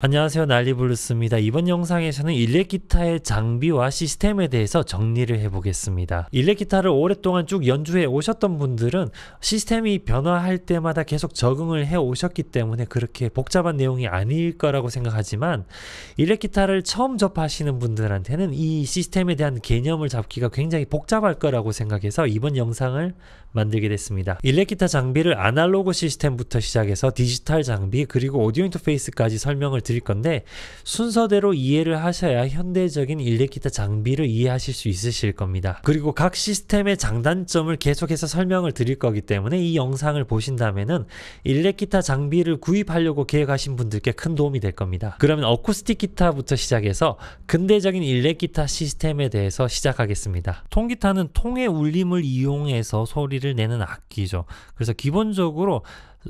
안녕하세요 난리블루스입니다. 이번 영상에서는 일렉기타의 장비와 시스템에 대해서 정리를 해보겠습니다. 일렉기타를 오랫동안 쭉 연주해 오셨던 분들은 시스템이 변화할 때마다 계속 적응을 해 오셨기 때문에 그렇게 복잡한 내용이 아닐 거라고 생각하지만 일렉기타를 처음 접하시는 분들한테는 이 시스템에 대한 개념을 잡기가 굉장히 복잡할 거라고 생각해서 이번 영상을 만들게 됐습니다. 일렉기타 장비를 아날로그 시스템부터 시작해서 디지털 장비 그리고 오디오 인터페이스까지 설명을 드릴 건데 순서대로 이해를 하셔야 현대적인 일렉기타 장비를 이해하실 수 있으실 겁니다. 그리고 각 시스템의 장단점을 계속해서 설명을 드릴 거기 때문에 이 영상을 보신다면은 일렉기타 장비를 구입하려고 계획하신 분들께 큰 도움이 될 겁니다. 그러면 어쿠스틱 기타부터 시작해서 근대적인 일렉기타 시스템에 대해서 시작하겠습니다. 통기타는 통의 울림을 이용해서 소리를 소리를 내는 악기죠. 그래서 기본적으로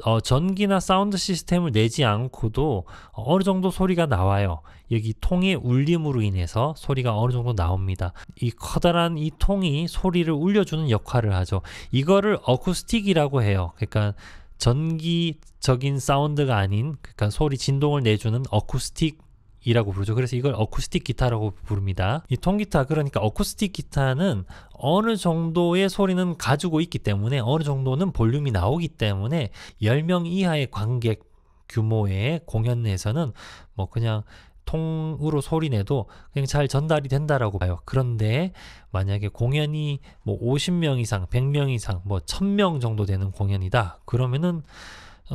어, 전기나 사운드 시스템을 내지 않고도 어느 정도 소리가 나와요. 여기 통의 울림으로 인해서 소리가 어느 정도 나옵니다. 이 커다란 이 통이 소리를 울려주는 역할을 하죠. 이거를 어쿠스틱이라고 해요. 그러니까 전기적인 사운드가 아닌 그러니까 소리 진동을 내주는 어쿠스틱 이라고 부르죠. 그래서 이걸 어쿠스틱 기타라고 부릅니다. 이 통기타 그러니까 어쿠스틱 기타는 어느 정도의 소리는 가지고 있기 때문에 어느 정도는 볼륨이 나오기 때문에 10명 이하의 관객 규모의 공연 에서는뭐 그냥 통으로 소리 내도 그냥 잘 전달이 된다라고 봐요. 그런데 만약에 공연이 뭐 50명 이상, 100명 이상, 뭐 1000명 정도 되는 공연이다. 그러면은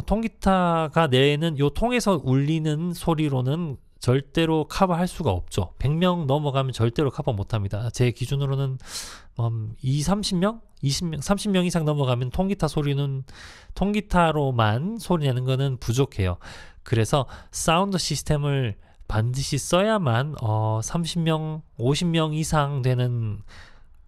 통기타가 내는 요 통에서 울리는 소리로는 절대로 커버할 수가 없죠. 100명 넘어가면 절대로 커버 못합니다. 제 기준으로는 음, 2, 30명? 20명, 30명 이상 넘어가면 통기타 소리는 통기타로만 소리내는 거는 부족해요. 그래서 사운드 시스템을 반드시 써야만 어, 30명, 50명 이상 되는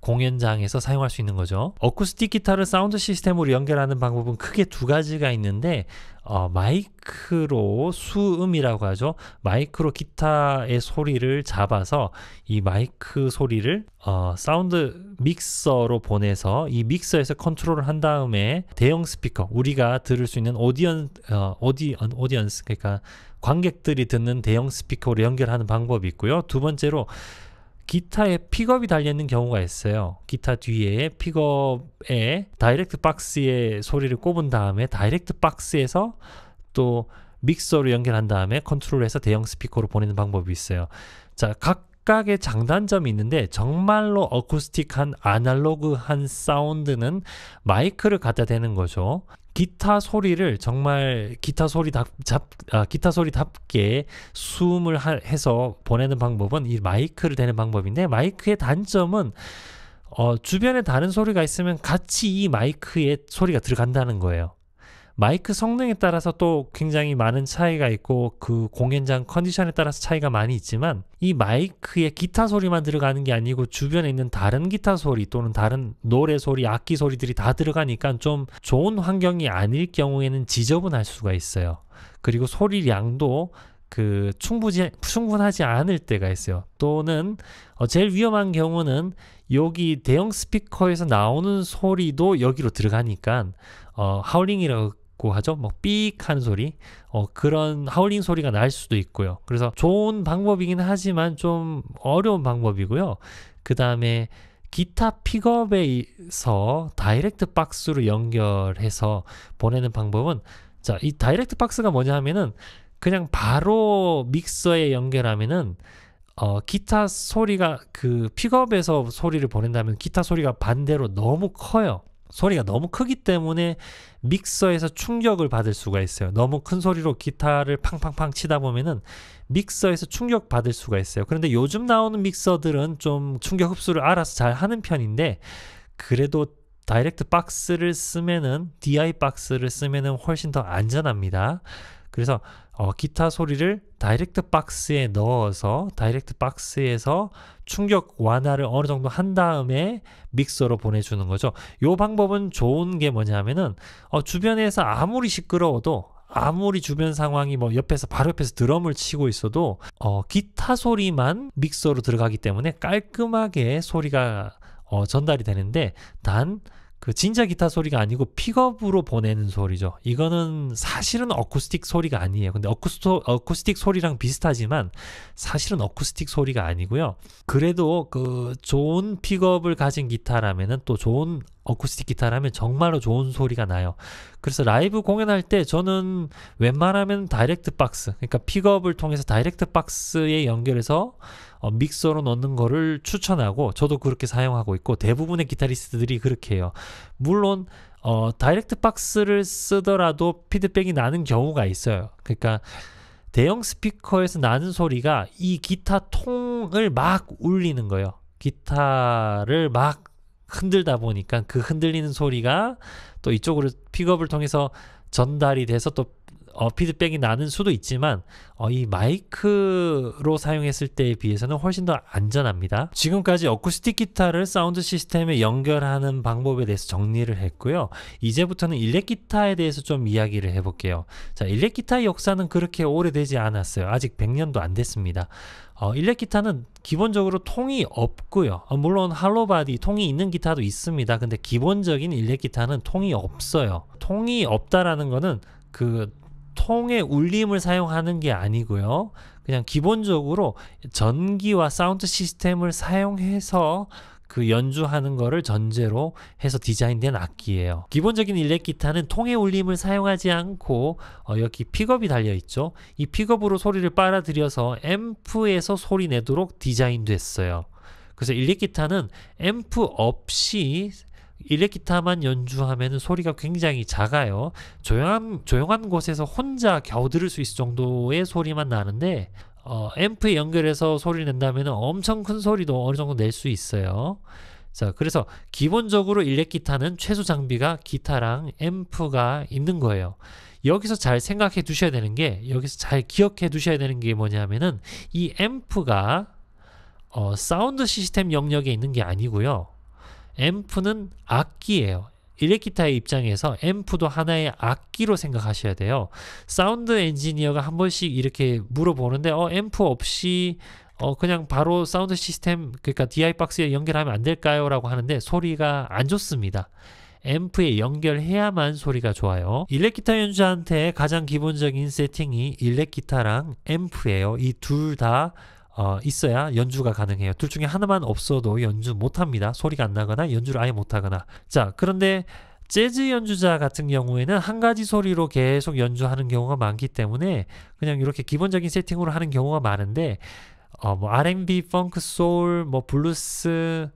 공연장에서 사용할 수 있는 거죠. 어쿠스틱 기타를 사운드 시스템으로 연결하는 방법은 크게 두 가지가 있는데 어, 마이크로 수음이라고 하죠. 마이크로 기타의 소리를 잡아서 이 마이크 소리를 어, 사운드 믹서로 보내서 이 믹서에서 컨트롤을 한 다음에 대형 스피커 우리가 들을 수 있는 오디언 어, 오디 오디언스 그러니까 관객들이 듣는 대형 스피커로 연결하는 방법이 있고요. 두 번째로 기타에 픽업이 달려있는 경우가 있어요. 기타 뒤에 픽업에 다이렉트 박스에 소리를 꼽은 다음에 다이렉트 박스에서 또 믹서로 연결한 다음에 컨트롤해서 대형 스피커로 보내는 방법이 있어요. 자, 각각의 장단점이 있는데 정말로 어쿠스틱한 아날로그한 사운드는 마이크를 갖다 대는 거죠. 기타 소리를 정말 기타 소리 답, 잡, 아, 기타 소리답게 숨을 하, 해서 보내는 방법은 이 마이크를 대는 방법인데 마이크의 단점은 어, 주변에 다른 소리가 있으면 같이 이 마이크에 소리가 들어간다는 거예요. 마이크 성능에 따라서 또 굉장히 많은 차이가 있고 그 공연장 컨디션에 따라서 차이가 많이 있지만 이 마이크에 기타 소리만 들어가는 게 아니고 주변에 있는 다른 기타 소리 또는 다른 노래 소리, 악기 소리들이 다 들어가니까 좀 좋은 환경이 아닐 경우에는 지저분할 수가 있어요. 그리고 소리량도 그 충분히 충분하지 않을 때가 있어요. 또는 어 제일 위험한 경우는 여기 대형 스피커에서 나오는 소리도 여기로 들어가니까 어 하울링이라고 고 하죠. 뭐 삑한 소리, 어, 그런 하울링 소리가 날 수도 있고요. 그래서 좋은 방법이긴 하지만 좀 어려운 방법이고요. 그 다음에 기타 픽업에서 다이렉트 박스로 연결해서 보내는 방법은 자, 이 다이렉트 박스가 뭐냐 하면은 그냥 바로 믹서에 연결하면은 어, 기타 소리가 그 픽업에서 소리를 보낸다면 기타 소리가 반대로 너무 커요. 소리가 너무 크기 때문에 믹서에서 충격을 받을 수가 있어요. 너무 큰 소리로 기타를 팡팡팡 치다 보면은 믹서에서 충격 받을 수가 있어요. 그런데 요즘 나오는 믹서들은 좀 충격 흡수를 알아서 잘 하는 편인데 그래도 다이렉트 박스를 쓰면은 DI 박스를 쓰면은 훨씬 더 안전합니다. 그래서 어, 기타 소리를 다이렉트 박스에 넣어서 다이렉트 박스에서 충격 완화를 어느 정도 한 다음에 믹서로 보내주는 거죠. 이 방법은 좋은 게 뭐냐면은 어, 주변에서 아무리 시끄러워도 아무리 주변 상황이 뭐 옆에서 바로 옆에서 드럼을 치고 있어도 어, 기타 소리만 믹서로 들어가기 때문에 깔끔하게 소리가 어, 전달이 되는데 단그 진짜 기타 소리가 아니고 픽업으로 보내는 소리죠. 이거는 사실은 어쿠스틱 소리가 아니에요. 근데 어쿠스토, 어쿠스틱 소리랑 비슷하지만 사실은 어쿠스틱 소리가 아니고요. 그래도 그 좋은 픽업을 가진 기타라면은 또 좋은 어쿠스틱 기타라면 정말로 좋은 소리가 나요. 그래서 라이브 공연할 때 저는 웬만하면 다이렉트 박스, 그러니까 픽업을 통해서 다이렉트 박스에 연결해서 어, 믹서로 넣는 거를 추천하고 저도 그렇게 사용하고 있고 대부분의 기타리스트들이 그렇게 해요. 물론 어, 다이렉트 박스를 쓰더라도 피드백이 나는 경우가 있어요. 그러니까 대형 스피커에서 나는 소리가 이 기타 통을 막 울리는 거예요. 기타를 막 흔들다 보니까 그 흔들리는 소리가 또 이쪽으로 픽업을 통해서 전달이 돼서 또 어, 피드백이 나는 수도 있지만 어, 이 마이크로 사용했을 때에 비해서는 훨씬 더 안전합니다. 지금까지 어쿠스틱 기타를 사운드 시스템에 연결하는 방법에 대해서 정리를 했고요. 이제부터는 일렉 기타에 대해서 좀 이야기를 해볼게요. 자, 일렉 기타의 역사는 그렇게 오래되지 않았어요. 아직 100년도 안 됐습니다. 어, 일렉 기타는 기본적으로 통이 없고요. 어, 물론 할로바디 통이 있는 기타도 있습니다. 근데 기본적인 일렉 기타는 통이 없어요. 통이 없다라는 거는 그 통의 울림을 사용하는 게 아니고요. 그냥 기본적으로 전기와 사운드 시스템을 사용해서 그 연주하는 거를 전제로 해서 디자인된 악기예요. 기본적인 일렉 기타는 통의 울림을 사용하지 않고 어, 여기 픽업이 달려 있죠. 이 픽업으로 소리를 빨아들여서 앰프에서 소리 내도록 디자인됐어요. 그래서 일렉 기타는 앰프 없이 일렉기타만 연주하면 소리가 굉장히 작아요. 조용한, 조용한 곳에서 혼자 겨우 들을 수 있을 정도의 소리만 나는데 어, 앰프에 연결해서 소리를 낸다면 엄청 큰 소리도 어느 정도 낼 수 있어요. 자, 그래서 기본적으로 일렉기타는 최소 장비가 기타랑 앰프가 있는 거예요. 여기서 잘 생각해 두셔야 되는 게 여기서 잘 기억해 두셔야 되는 게 뭐냐면은 이 앰프가 어, 사운드 시스템 영역에 있는 게 아니고요. 앰프는 악기예요. 일렉기타의 입장에서 앰프도 하나의 악기로 생각하셔야 돼요. 사운드 엔지니어가 한 번씩 이렇게 물어보는데 어 앰프 없이 어 그냥 바로 사운드 시스템 그러니까 DI 박스에 연결하면 안 될까요? 라고 하는데 소리가 안 좋습니다. 앰프에 연결해야만 소리가 좋아요. 일렉기타 연주자한테 가장 기본적인 세팅이 일렉기타랑 앰프예요. 이둘다 어, 있어야 연주가 가능해요. 둘 중에 하나만 없어도 연주 못합니다. 소리가 안 나거나 연주를 아예 못하거나. 자, 그런데 재즈 연주자 같은 경우에는 한 가지 소리로 계속 연주하는 경우가 많기 때문에 그냥 이렇게 기본적인 세팅으로 하는 경우가 많은데 어, 뭐 R&B, 펑크, 소울, 뭐 블루스,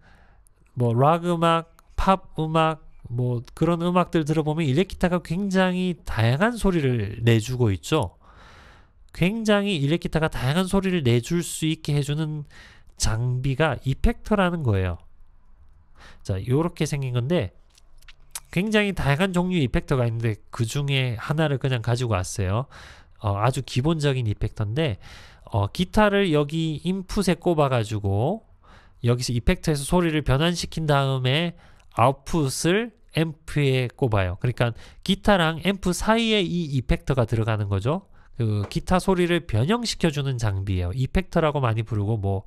뭐 락 음악, 팝 음악, 뭐 그런 음악들 들어보면 일렉 기타가 굉장히 다양한 소리를 내주고 있죠. 굉장히 일렉기타가 다양한 소리를 내줄 수 있게 해주는 장비가 이펙터라는 거예요. 자, 요렇게 생긴 건데 굉장히 다양한 종류의 이펙터가 있는데 그 중에 하나를 그냥 가지고 왔어요. 어, 아주 기본적인 이펙터인데 어, 기타를 여기 인풋에 꼽아가지고 여기서 이펙터에서 소리를 변환시킨 다음에 아웃풋을 앰프에 꼽아요. 그러니까 기타랑 앰프 사이에 이 이펙터가 들어가는 거죠. 그 기타 소리를 변형시켜주는 장비예요. 이펙터라고 많이 부르고 뭐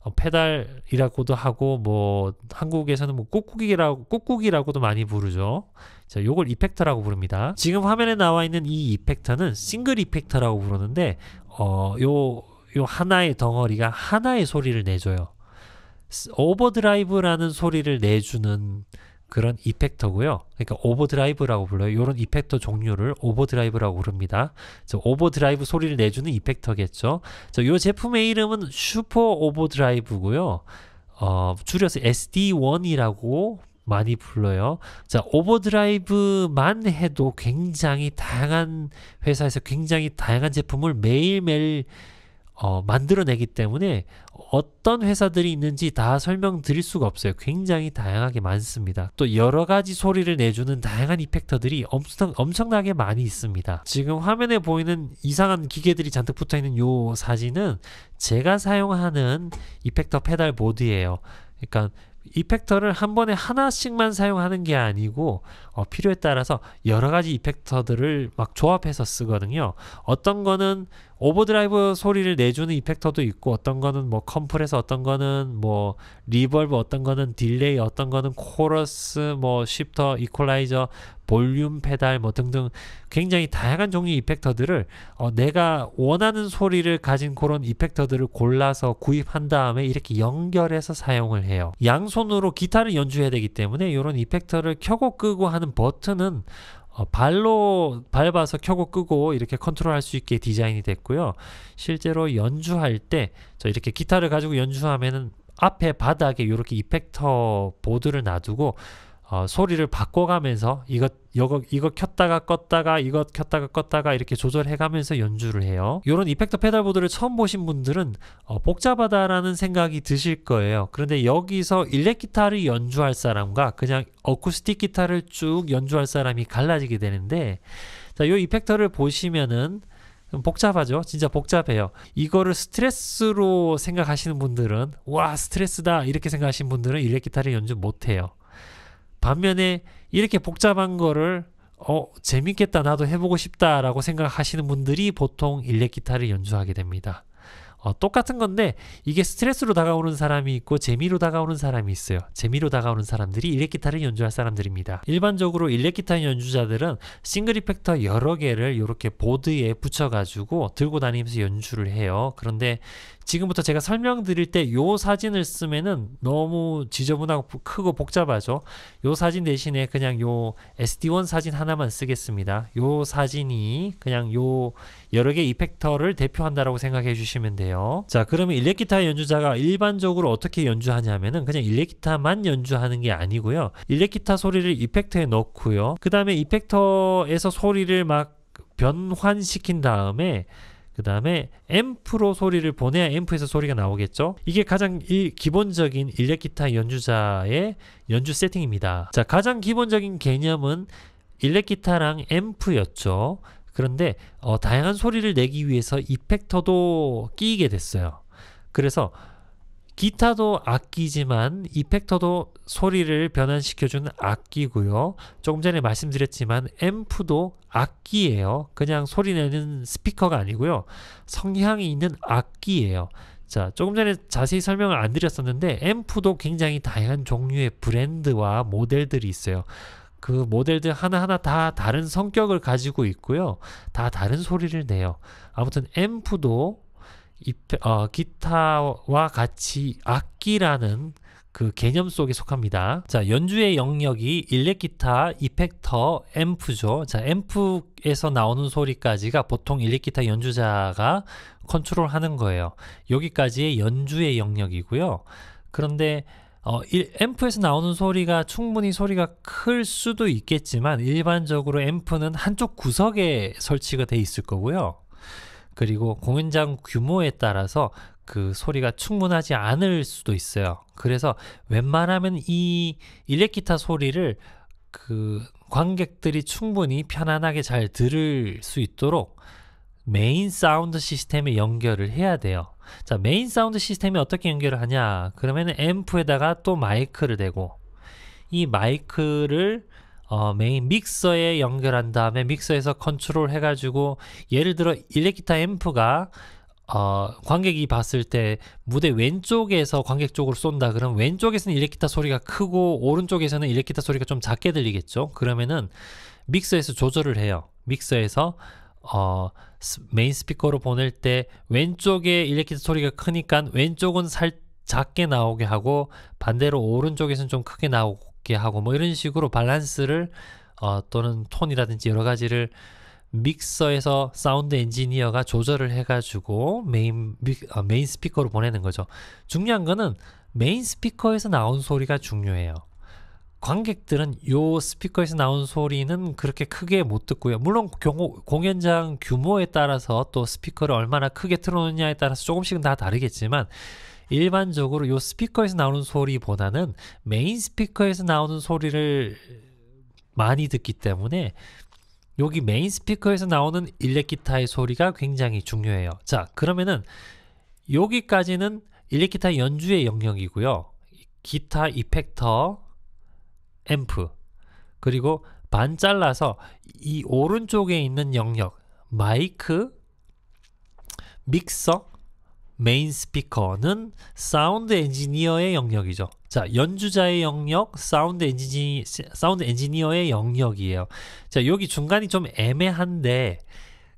어, 페달이라고도 하고 뭐 한국에서는 뭐 꾹꾹이라고 꾹꾹이라고도 많이 부르죠. 자, 요걸 이펙터라고 부릅니다. 지금 화면에 나와 있는 이 이펙터는 싱글 이펙터라고 부르는데 어요 요 하나의 덩어리가 하나의 소리를 내줘요. 오버드라이브라는 소리를 내주는 그런 이펙터고요. 그러니까 오버드라이브라고 불러요. 이런 이펙터 종류를 오버드라이브라고 부릅니다. 저 오버드라이브 소리를 내주는 이펙터겠죠. 저이 제품의 이름은 슈퍼 오버드라이브고요. 어, 줄여서 SD1이라고 많이 불러요. 자, 오버드라이브만 해도 굉장히 다양한 회사에서 굉장히 다양한 제품을 매일매일 어, 만들어내기 때문에 어떤 회사들이 있는지 다 설명드릴 수가 없어요. 굉장히 다양하게 많습니다. 또 여러 가지 소리를 내주는 다양한 이펙터들이 엄청, 엄청나게 많이 있습니다. 지금 화면에 보이는 이상한 기계들이 잔뜩 붙어 있는 요 사진은 제가 사용하는 이펙터 페달 보드예요. 그러니까 이펙터를 한 번에 하나씩만 사용하는 게 아니고 어, 필요에 따라서 여러 가지 이펙터들을 막 조합해서 쓰거든요. 어떤 거는 오버드라이브 소리를 내주는 이펙터도 있고 어떤 거는 뭐 컴프레서 어떤 거는 뭐 리버브 어떤 거는 딜레이 어떤 거는 코러스 뭐 쉬프터 이퀄라이저 볼륨 페달 뭐 등등 굉장히 다양한 종류의 이펙터들을 어, 내가 원하는 소리를 가진 그런 이펙터들을 골라서 구입한 다음에 이렇게 연결해서 사용을 해요. 양손으로 기타를 연주해야 되기 때문에 이런 이펙터를 켜고 끄고 하는 버튼은 어, 발로 밟아서 켜고 끄고 이렇게 컨트롤할 수 있게 디자인이 됐고요. 실제로 연주할 때 저 이렇게 기타를 가지고 연주하면은 앞에 바닥에 이렇게 이펙터 보드를 놔두고 어, 소리를 바꿔가면서 이것 이거, 이거 켰다가 껐다가 이것 켰다가 껐다가 이렇게 조절해가면서 연주를 해요. 이런 이펙터 페달보드를 처음 보신 분들은 어, 복잡하다라는 생각이 드실 거예요. 그런데 여기서 일렉 기타를 연주할 사람과 그냥 어쿠스틱 기타를 쭉 연주할 사람이 갈라지게 되는데 자, 요 이펙터를 보시면은 복잡하죠? 진짜 복잡해요. 이거를 스트레스로 생각하시는 분들은 와 스트레스다 이렇게 생각하시는 분들은 일렉 기타를 연주 못해요. 반면에 이렇게 복잡한 거를 어, 재밌겠다 나도 해보고 싶다라고 생각하시는 분들이 보통 일렉 기타를 연주하게 됩니다. 어, 똑같은 건데 이게 스트레스로 다가오는 사람이 있고 재미로 다가오는 사람이 있어요. 재미로 다가오는 사람들이 일렉 기타를 연주할 사람들입니다. 일반적으로 일렉 기타 연주자들은 싱글 이펙터 여러 개를 이렇게 보드에 붙여가지고 들고 다니면서 연주를 해요. 그런데 지금부터 제가 설명드릴 때 요 사진을 쓰면은 너무 지저분하고 크고 복잡하죠. 요 사진 대신에 그냥 요 SD1 사진 하나만 쓰겠습니다. 요 사진이 그냥 요 여러 개 이펙터를 대표한다라고 생각해 주시면 돼요. 자, 그러면 일렉기타 연주자가 일반적으로 어떻게 연주하냐면은 그냥 일렉기타만 연주하는 게 아니고요. 일렉기타 소리를 이펙터에 넣고요. 그 다음에 이펙터에서 소리를 막 변환시킨 다음에 그 다음에 앰프로 소리를 보내야 앰프에서 소리가 나오겠죠 이게 가장 이 기본적인 일렉 기타 연주자의 연주 세팅입니다 자 가장 기본적인 개념은 일렉 기타랑 앰프였죠 그런데 어, 다양한 소리를 내기 위해서 이펙터도 끼게 됐어요 그래서 기타도 악기지만 이펙터도 소리를 변환시켜주는 악기고요. 조금 전에 말씀드렸지만 앰프도 악기예요. 그냥 소리 내는 스피커가 아니고요. 성향이 있는 악기예요. 자, 조금 전에 자세히 설명을 안 드렸었는데 앰프도 굉장히 다양한 종류의 브랜드와 모델들이 있어요. 그 모델들 하나하나 다 다른 성격을 가지고 있고요. 다 다른 소리를 내요. 아무튼 앰프도 어, 기타와 같이 악기라는 그 개념 속에 속합니다. 자, 연주의 영역이 일렉 기타, 이펙터, 앰프죠. 자, 앰프에서 나오는 소리까지가 보통 일렉 기타 연주자가 컨트롤하는 거예요. 여기까지의 연주의 영역이고요. 그런데 어, 일, 앰프에서 나오는 소리가 충분히 소리가 클 수도 있겠지만 일반적으로 앰프는 한쪽 구석에 설치가 돼 있을 거고요. 그리고 공연장 규모에 따라서 그 소리가 충분하지 않을 수도 있어요. 그래서 웬만하면 이 일렉 기타 소리를 그 관객들이 충분히 편안하게 잘 들을 수 있도록 메인 사운드 시스템에 연결을 해야 돼요. 자, 메인 사운드 시스템에 어떻게 연결을 하냐? 그러면 앰프에다가 또 마이크를 대고 이 마이크를 어, 메인 믹서에 연결한 다음에 믹서에서 컨트롤 해가지고 예를 들어 일렉기타 앰프가 어, 관객이 봤을 때 무대 왼쪽에서 관객 쪽으로 쏜다 그럼 왼쪽에서는 일렉기타 소리가 크고 오른쪽에서는 일렉기타 소리가 좀 작게 들리겠죠 그러면은 믹서에서 조절을 해요 믹서에서 어, 메인 스피커로 보낼 때 왼쪽에 일렉기타 소리가 크니까 왼쪽은 살 작게 나오게 하고 반대로 오른쪽에서는 좀 크게 나오고 부드게 하고 뭐 이런 식으로 밸런스를 어, 또는 톤이라든지 여러 가지를 믹서에서 사운드 엔지니어가 조절을 해가지고 메인 어, 메인 스피커로 보내는 거죠. 중요한 거는 메인 스피커에서 나온 소리가 중요해요. 관객들은 요 스피커에서 나온 소리는 그렇게 크게 못 듣고요. 물론 경호, 공연장 규모에 따라서 또 스피커를 얼마나 크게 틀어놓느냐에 따라서 조금씩은 다 다르겠지만 일반적으로 요 스피커에서 나오는 소리보다는 메인 스피커에서 나오는 소리를 많이 듣기 때문에 여기 메인 스피커에서 나오는 일렉 기타의 소리가 굉장히 중요해요. 자, 그러면은 여기까지는 일렉 기타 연주의 영역이고요. 기타 이펙터 앰프 그리고 반 잘라서 이 오른쪽에 있는 영역 마이크 믹서 메인 스피커는 사운드 엔지니어의 영역이죠. 자, 연주자의 영역, 사운드 엔지니 사운드 엔지니어의 영역이에요. 자, 여기 중간이 좀 애매한데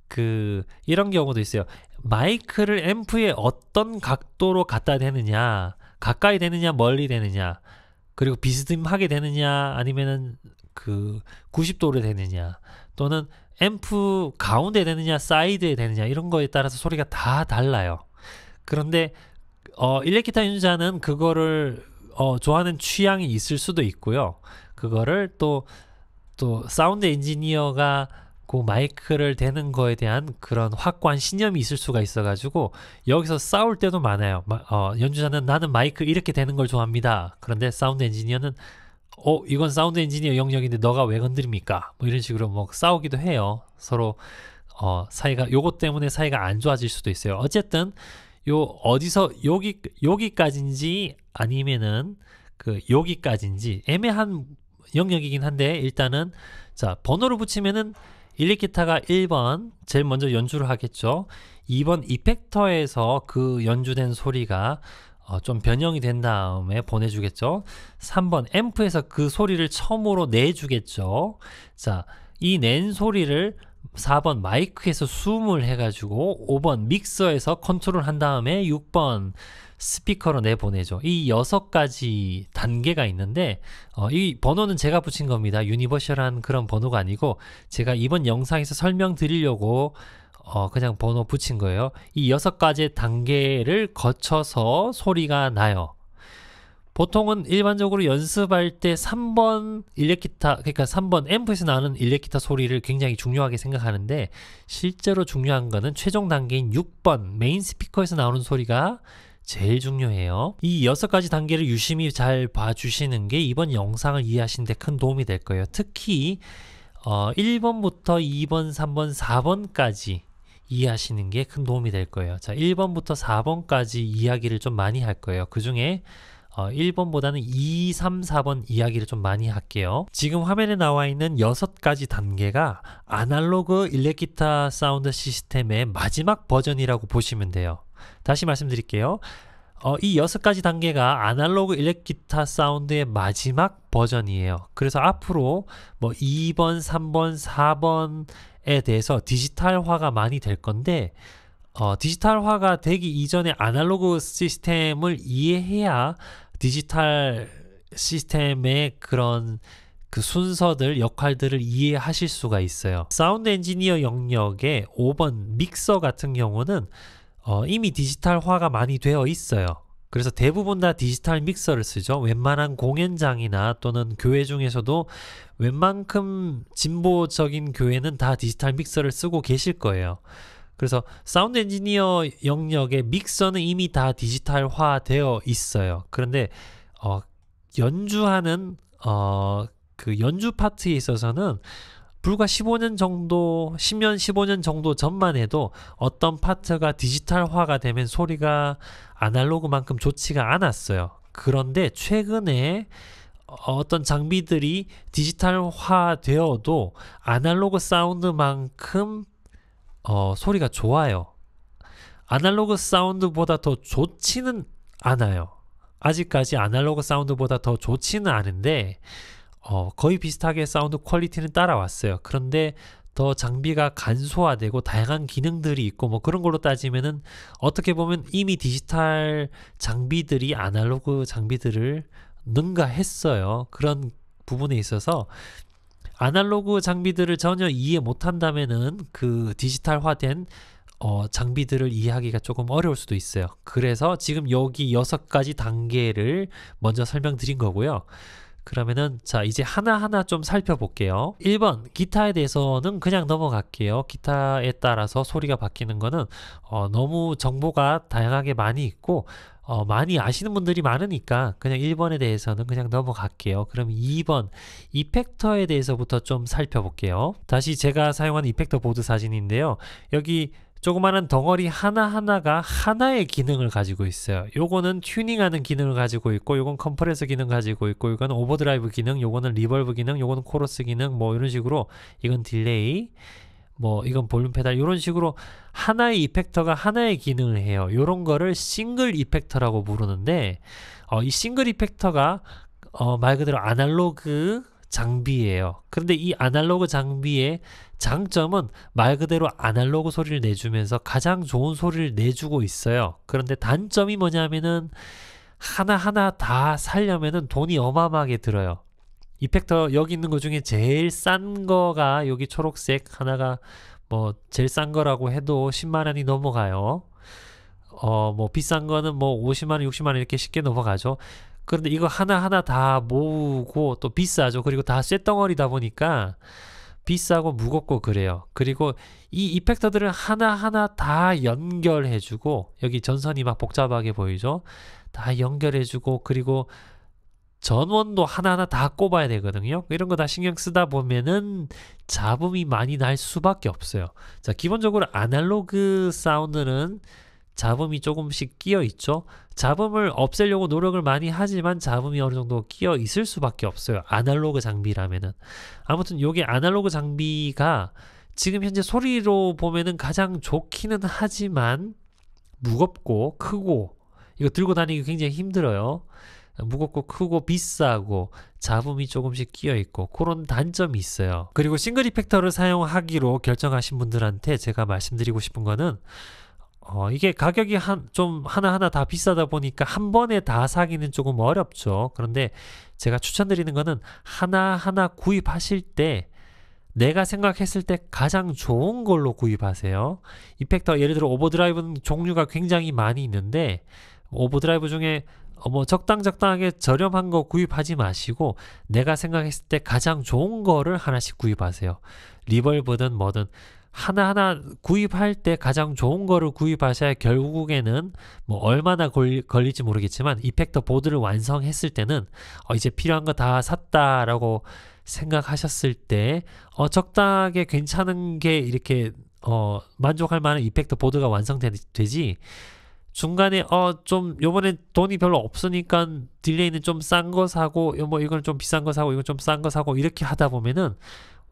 그 이런 경우도 있어요. 마이크를 앰프에 어떤 각도로 갖다 대느냐, 가까이 대느냐, 멀리 대느냐, 그리고 비스듬하게 대느냐, 아니면은 그 90도로 되느냐 또는 앰프 가운데 되느냐 사이드에 되느냐 이런 거에 따라서 소리가 다 달라요. 그런데 어, 일렉기타 연주자는 그거를 어, 좋아하는 취향이 있을 수도 있고요. 그거를 또, 또 사운드 엔지니어가 그 마이크를 대는 거에 대한 그런 확고한 신념이 있을 수가 있어가지고 여기서 싸울 때도 많아요. 어, 연주자는 나는 마이크 이렇게 되는 걸 좋아합니다. 그런데 사운드 엔지니어는 어 이건 사운드 엔지니어 영역인데 너가 왜 건드립니까? 뭐 이런 식으로 뭐 싸우기도 해요. 서로 어, 사이가 요것 때문에 사이가 안 좋아질 수도 있어요. 어쨌든 요 어디서 여기 여기까지인지 아니면은 그 여기까지인지 애매한 영역이긴 한데 일단은 자 번호를 붙이면은 일리키타가 1번 제일 먼저 연주를 하겠죠. 2번 이펙터에서 그 연주된 소리가 어, 좀 변형이 된 다음에 보내주겠죠. 3번 앰프에서 그 소리를 처음으로 내주겠죠. 자, 이 낸 소리를 4번 마이크에서 숨을 해가지고 5번 믹서에서 컨트롤 한 다음에 6번 스피커로 내보내죠. 이6 가지 단계가 있는데 어, 이 번호는 제가 붙인 겁니다. 유니버셜한 그런 번호가 아니고 제가 이번 영상에서 설명드리려고 어, 그냥 번호 붙인 거예요. 이6 가지 단계를 거쳐서 소리가 나요. 보통은 일반적으로 연습할 때 3번 일렉기타 그러니까 3번 앰프에서 나는 일렉기타 소리를 굉장히 중요하게 생각하는데 실제로 중요한 거는 최종 단계인 6번 메인 스피커에서 나오는 소리가 제일 중요해요. 이 여섯 가지 단계를 유심히 잘 봐주시는 게 이번 영상을 이해하시는 데큰 도움이 될 거예요. 특히 어, 1번부터 2번, 3번, 4번까지 이해하시는 게 큰 도움이 될 거예요. 자, 1번부터 4번까지 이야기를 좀 많이 할 거예요. 그 중에 어, 1번보다는 2, 3, 4번 이야기를 좀 많이 할게요. 지금 화면에 나와 있는 6가지 단계가 아날로그 일렉기타 사운드 시스템의 마지막 버전이라고 보시면 돼요. 다시 말씀드릴게요. 어, 이 6가지 단계가 아날로그 일렉기타 사운드의 마지막 버전이에요. 그래서 앞으로 뭐 2번, 3번, 4번에 대해서 디지털화가 많이 될 건데 어, 디지털화가 되기 이전에 아날로그 시스템을 이해해야 디지털 시스템의 그런 그 순서들, 역할들을 이해하실 수가 있어요. 사운드 엔지니어 영역의 5번 믹서 같은 경우는 어, 이미 디지털화가 많이 되어 있어요. 그래서 대부분 다 디지털 믹서를 쓰죠. 웬만한 공연장이나 또는 교회 중에서도 웬만큼 진보적인 교회는 다 디지털 믹서를 쓰고 계실 거예요. 그래서 사운드 엔지니어 영역의 믹서는 이미 다 디지털화 되어 있어요. 그런데 어, 연주하는 어, 그 연주 파트에 있어서는 불과 15년 정도, 10년, 15년 정도 전만 해도 어떤 파트가 디지털화가 되면 소리가 아날로그만큼 좋지가 않았어요. 그런데 최근에 어, 어떤 장비들이 디지털화 되어도 아날로그 사운드만큼 어, 소리가 좋아요. 아날로그 사운드보다 더 좋지는 않아요. 아직까지 아날로그 사운드보다 더 좋지는 않은데 어, 거의 비슷하게 사운드 퀄리티는 따라왔어요. 그런데 더 장비가 간소화되고 다양한 기능들이 있고 뭐 그런 걸로 따지면은 어떻게 보면 이미 디지털 장비들이 아날로그 장비들을 능가했어요. 그런 부분에 있어서 아날로그 장비들을 전혀 이해 못한다면은 그 디지털화된 어, 장비들을 이해하기가 조금 어려울 수도 있어요. 그래서 지금 여기 여섯 가지 단계를 먼저 설명드린 거고요. 그러면은 자 이제 하나하나 좀 살펴볼게요 1번 기타에 대해서는 그냥 넘어갈게요 기타에 따라서 소리가 바뀌는 거는 어, 너무 정보가 다양하게 많이 있고 어, 많이 아시는 분들이 많으니까 그냥 1번에 대해서는 그냥 넘어갈게요. 그럼 2번 이펙터에 대해서부터 좀 살펴볼게요. 다시 제가 사용한 이펙터 보드 사진인데요. 여기 조그마한 덩어리 하나하나가 하나의 기능을 가지고 있어요. 요거는 튜닝하는 기능을 가지고 있고 요건 컴프레서 기능 가지고 있고 요건 오버드라이브 기능, 요거는 리벌브 기능, 요거는 코러스 기능 뭐 이런 식으로 이건 딜레이 뭐 이건 볼륨 페달 이런 식으로 하나의 이펙터가 하나의 기능을 해요. 이런 거를 싱글 이펙터라고 부르는데 어, 이 싱글 이펙터가 어, 말 그대로 아날로그 장비예요. 그런데 이 아날로그 장비의 장점은 말 그대로 아날로그 소리를 내주면서 가장 좋은 소리를 내주고 있어요. 그런데 단점이 뭐냐면은 하나하나 다 살려면은 돈이 어마어마하게 들어요. 이펙터 여기 있는 것 중에 제일 싼 거가 여기 초록색 하나가 뭐 제일 싼 거라고 해도 10만 원이 넘어가요. 어 뭐 비싼 거는 뭐 50만 원, 60만 원 이렇게 쉽게 넘어가죠. 그런데 이거 하나하나 다 모으고 또 비싸죠. 그리고 다 쇳덩어리다 보니까 비싸고 무겁고 그래요. 그리고 이 이펙터들을 하나하나 다 연결해주고 여기 전선이 막 복잡하게 보이죠. 다 연결해주고 그리고 전원도 하나하나 다 꼽아야 되거든요. 이런 거 다 신경 쓰다 보면은 잡음이 많이 날 수밖에 없어요. 자, 기본적으로 아날로그 사운드는 잡음이 조금씩 끼어 있죠. 잡음을 없애려고 노력을 많이 하지만 잡음이 어느 정도 끼어 있을 수밖에 없어요. 아날로그 장비라면은. 아무튼 요게 아날로그 장비가 지금 현재 소리로 보면은 가장 좋기는 하지만 무겁고 크고 이거 들고 다니기 굉장히 힘들어요. 무겁고 크고 비싸고 잡음이 조금씩 끼어 있고 그런 단점이 있어요. 그리고 싱글 이펙터를 사용하기로 결정하신 분들한테 제가 말씀드리고 싶은 거는 어, 이게 가격이 한, 좀 하나하나 다 비싸다 보니까 한 번에 다 사기는 조금 어렵죠. 그런데 제가 추천드리는 거는 하나하나 구입하실 때 내가 생각했을 때 가장 좋은 걸로 구입하세요. 이펙터 예를 들어 오버드라이브는 종류가 굉장히 많이 있는데 오버드라이브 중에 어, 뭐 적당 적당하게 저렴한 거 구입하지 마시고 내가 생각했을 때 가장 좋은 거를 하나씩 구입하세요. 리벌브든 뭐든 하나하나 구입할 때 가장 좋은 거를 구입하셔야 결국에는 뭐 얼마나 걸리, 걸릴지 모르겠지만 이펙터 보드를 완성했을 때는 어 이제 필요한 거 다 샀다라고 생각하셨을 때어 적당하게 괜찮은 게 이렇게 어 만족할 만한 이펙터 보드가 완성되지 중간에 어좀 요번에 돈이 별로 없으니까 딜레이는 좀 싼 거 사고 뭐 이건 좀 비싼 거 사고 이건 좀싼 거 사고 이렇게 하다 보면은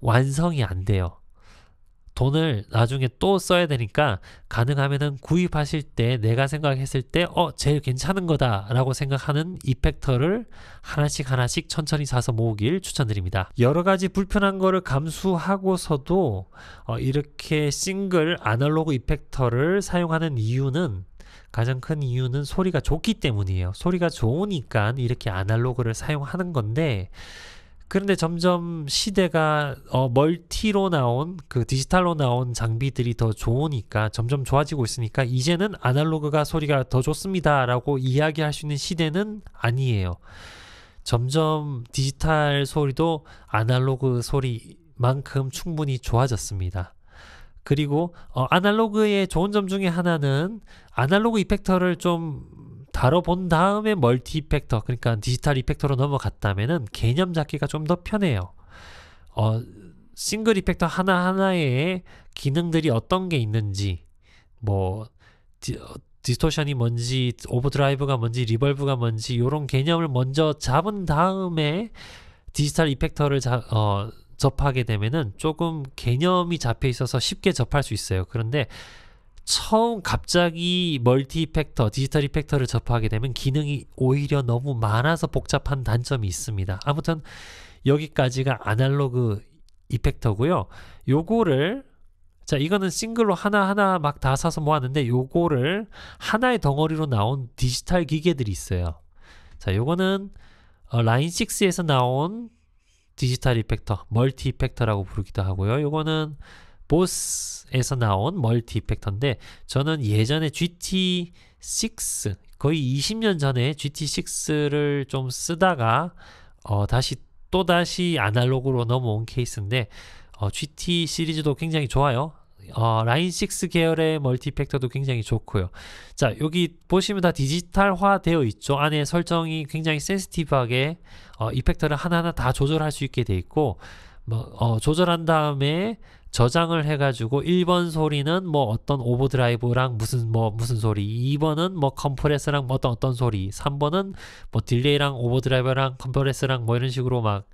완성이 안 돼요. 돈을 나중에 또 써야 되니까 가능하면은 구입하실 때 내가 생각했을 때 어 제일 괜찮은 거다라고 생각하는 이펙터를 하나씩 하나씩 천천히 사서 모으길 추천드립니다. 여러 가지 불편한 거를 감수하고서도 어 이렇게 싱글 아날로그 이펙터를 사용하는 이유는 가장 큰 이유는 소리가 좋기 때문이에요. 소리가 좋으니까 이렇게 아날로그를 사용하는 건데 그런데 점점 시대가 어, 멀티로 나온 그 디지털로 나온 장비들이 더 좋으니까 점점 좋아지고 있으니까 이제는 아날로그가 소리가 더 좋습니다라고 이야기할 수 있는 시대는 아니에요. 점점 디지털 소리도 아날로그 소리만큼 충분히 좋아졌습니다. 그리고 어, 아날로그의 좋은 점 중에 하나는 아날로그 이펙터를 좀 다뤄본 다음에 멀티 이펙터 그러니까 디지털 이펙터로 넘어갔다면 개념 잡기가 좀 더 편해요. 어, 싱글 이펙터 하나하나의 기능들이 어떤 게 있는지 뭐 디, 어, 디스토션이 뭔지 오버드라이브가 뭔지 리벌브가 뭔지 이런 개념을 먼저 잡은 다음에 디지털 이펙터를 자, 어, 접하게 되면은 조금 개념이 잡혀 있어서 쉽게 접할 수 있어요. 그런데 처음 갑자기 멀티 이펙터, 디지털 이펙터를 접하게 되면 기능이 오히려 너무 많아서 복잡한 단점이 있습니다. 아무튼 여기까지가 아날로그 이펙터고요. 요거를 자, 이거는 싱글로 하나하나 막 다 사서 모았는데 요거를 하나의 덩어리로 나온 디지털 기계들이 있어요. 자, 요거는 어, 라인 6에서 나온 디지털 이펙터, 멀티 이펙터라고 부르기도 하고요. 요거는 보스에서 나온 멀티 이펙터인데 저는 예전에 GT6 거의 20년 전에 GT6를 좀 쓰다가 어, 다시 또다시 아날로그로 넘어온 케이스인데 어, GT 시리즈도 굉장히 좋아요. 어, 라인 6 계열의 멀티팩터도 굉장히 좋고요. 자, 여기 보시면 다 디지털화 되어 있죠. 안에 설정이 굉장히 센스티브하게 어, 이펙터를 하나하나 다 조절할 수 있게 돼 있고 뭐, 어, 조절한 다음에 저장을 해가지고 1번 소리는 뭐 어떤 오버드라이브랑 무슨 뭐 무슨 소리 2번은 뭐 컴프레스랑 뭐 어떤 어떤 소리 3번은 뭐 딜레이랑 오버드라이브랑 컴프레스랑 뭐 이런 식으로 막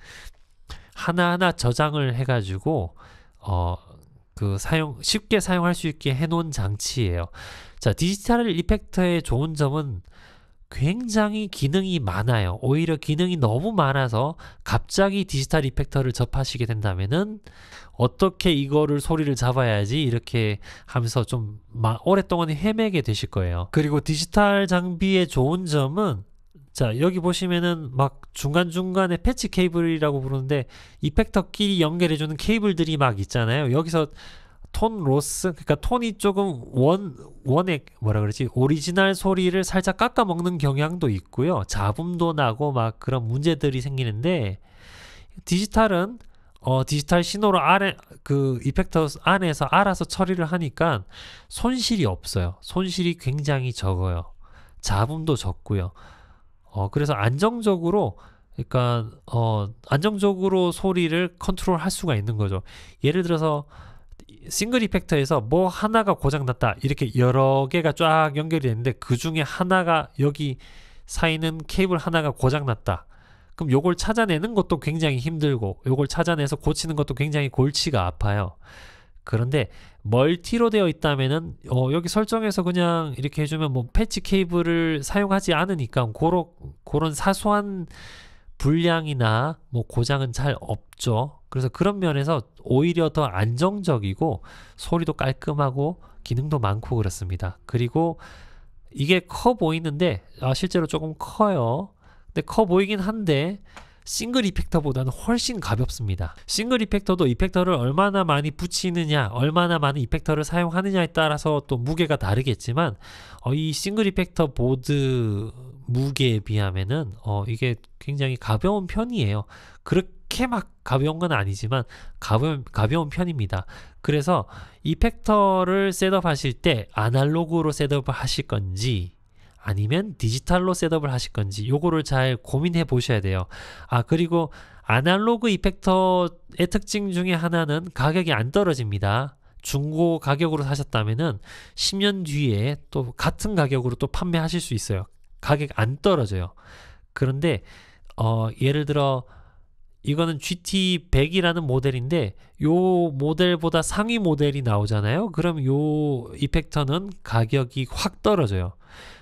하나하나 저장을 해가지고 어그 사용 쉽게 사용할 수 있게 해놓은 장치예요. 자 디지털 이펙터의 좋은 점은 굉장히 기능이 많아요. 오히려 기능이 너무 많아서 갑자기 디지털 이펙터를 접하시게 된다면은 어떻게 이거를 소리를 잡아야지 이렇게 하면서 좀 오랫동안 헤매게 되실 거예요. 그리고 디지털 장비의 좋은 점은 자 여기 보시면은 막 중간중간에 패치 케이블이라고 부르는데 이펙터끼리 연결해주는 케이블들이 막 있잖아요 여기서 톤 로스 그러니까 톤이 조금 원 원액 뭐라 그러지 오리지널 소리를 살짝 깎아 먹는 경향도 있고요 잡음도 나고 막 그런 문제들이 생기는데 디지털은 어 디지털 신호로 아래 그 이펙터 안에서 알아서 처리를 하니까 손실이 없어요 손실이 굉장히 적어요 잡음도 적고요 어, 그래서 안정적으로 그러니까 어, 안정적으로 소리를 컨트롤할 수가 있는 거죠. 예를 들어서 싱글 이펙터에서 뭐 하나가 고장 났다 이렇게 여러 개가 쫙 연결이 되는데 그 중에 하나가 여기 사이는 케이블 하나가 고장 났다. 그럼 요걸 찾아내는 것도 굉장히 힘들고 요걸 찾아내서 고치는 것도 굉장히 골치가 아파요. 그런데 멀티로 되어 있다면은 어, 여기 설정에서 그냥 이렇게 해주면 뭐 패치 케이블을 사용하지 않으니까 고런 그런 사소한 불량이나 뭐 고장은 잘 없죠. 그래서 그런 면에서 오히려 더 안정적이고 소리도 깔끔하고 기능도 많고 그렇습니다. 그리고 이게 커 보이는데 아, 실제로 조금 커요. 근데 커 보이긴 한데 싱글 이펙터보다는 훨씬 가볍습니다. 싱글 이펙터도 이펙터를 얼마나 많이 붙이느냐, 얼마나 많은 이펙터를 사용하느냐에 따라서 또 무게가 다르겠지만 어, 이 싱글 이펙터 보드 무게에 비하면은 어, 이게 굉장히 가벼운 편이에요. 그렇게 막 가벼운 건 아니지만 가벼운, 가벼운 편입니다. 그래서 이펙터를 셋업 하실 때 아날로그로 셋업 하실 건지 아니면 디지털로 셋업을 하실 건지 요거를 잘 고민해 보셔야 돼요. 아 그리고 아날로그 이펙터의 특징 중에 하나는 가격이 안 떨어집니다. 중고 가격으로 사셨다면은 10년 뒤에 또 같은 가격으로 또 판매하실 수 있어요. 가격 안 떨어져요. 그런데 어 예를 들어 이거는 GT100이라는 모델인데 요 모델보다 상위 모델이 나오잖아요. 그럼 요 이펙터는 가격이 확 떨어져요.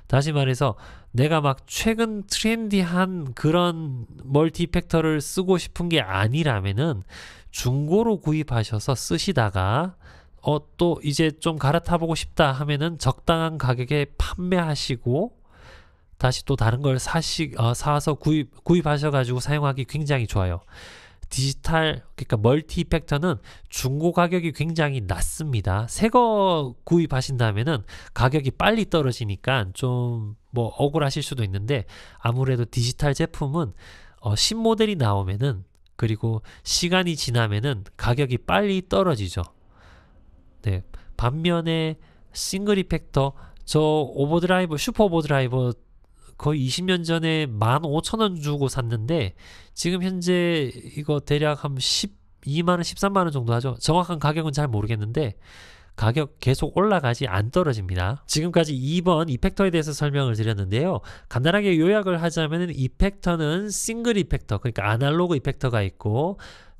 다시 말해서 내가 막 최근 트렌디한 그런 멀티 팩터를 쓰고 싶은 게 아니라면은 중고로 구입하셔서 쓰시다가 어 또 이제 좀 갈아타보고 싶다 하면은 적당한 가격에 판매하시고 다시 또 다른 걸 사시 어, 사서 구입 구입하셔가지고 사용하기 굉장히 좋아요. 디지털 그러니까 멀티 이펙터는 중고 가격이 굉장히 낮습니다. 새거 구입하신다면은 가격이 빨리 떨어지니까 좀 뭐 억울하실 수도 있는데 아무래도 디지털 제품은 어, 신모델이 나오면은 그리고 시간이 지나면은 가격이 빨리 떨어지죠. 네. 반면에 싱글 이펙터 저 오버드라이버 슈퍼 오버드라이버 거의 20년 전에 15,000원 주고 샀는데 지금 현재 이거 대략 한 12만 원, 13만 원 정도 하죠. 정확한 가격은 잘 모르겠는데 가격 계속 올라가지 안 떨어집니다. 지금까지 2번 이펙터에 대해서 설명을 드렸는데요. 간단하게 요약을 하자면 이펙터는 싱글 이펙터, 그러니까 아날로그 이펙터가 있고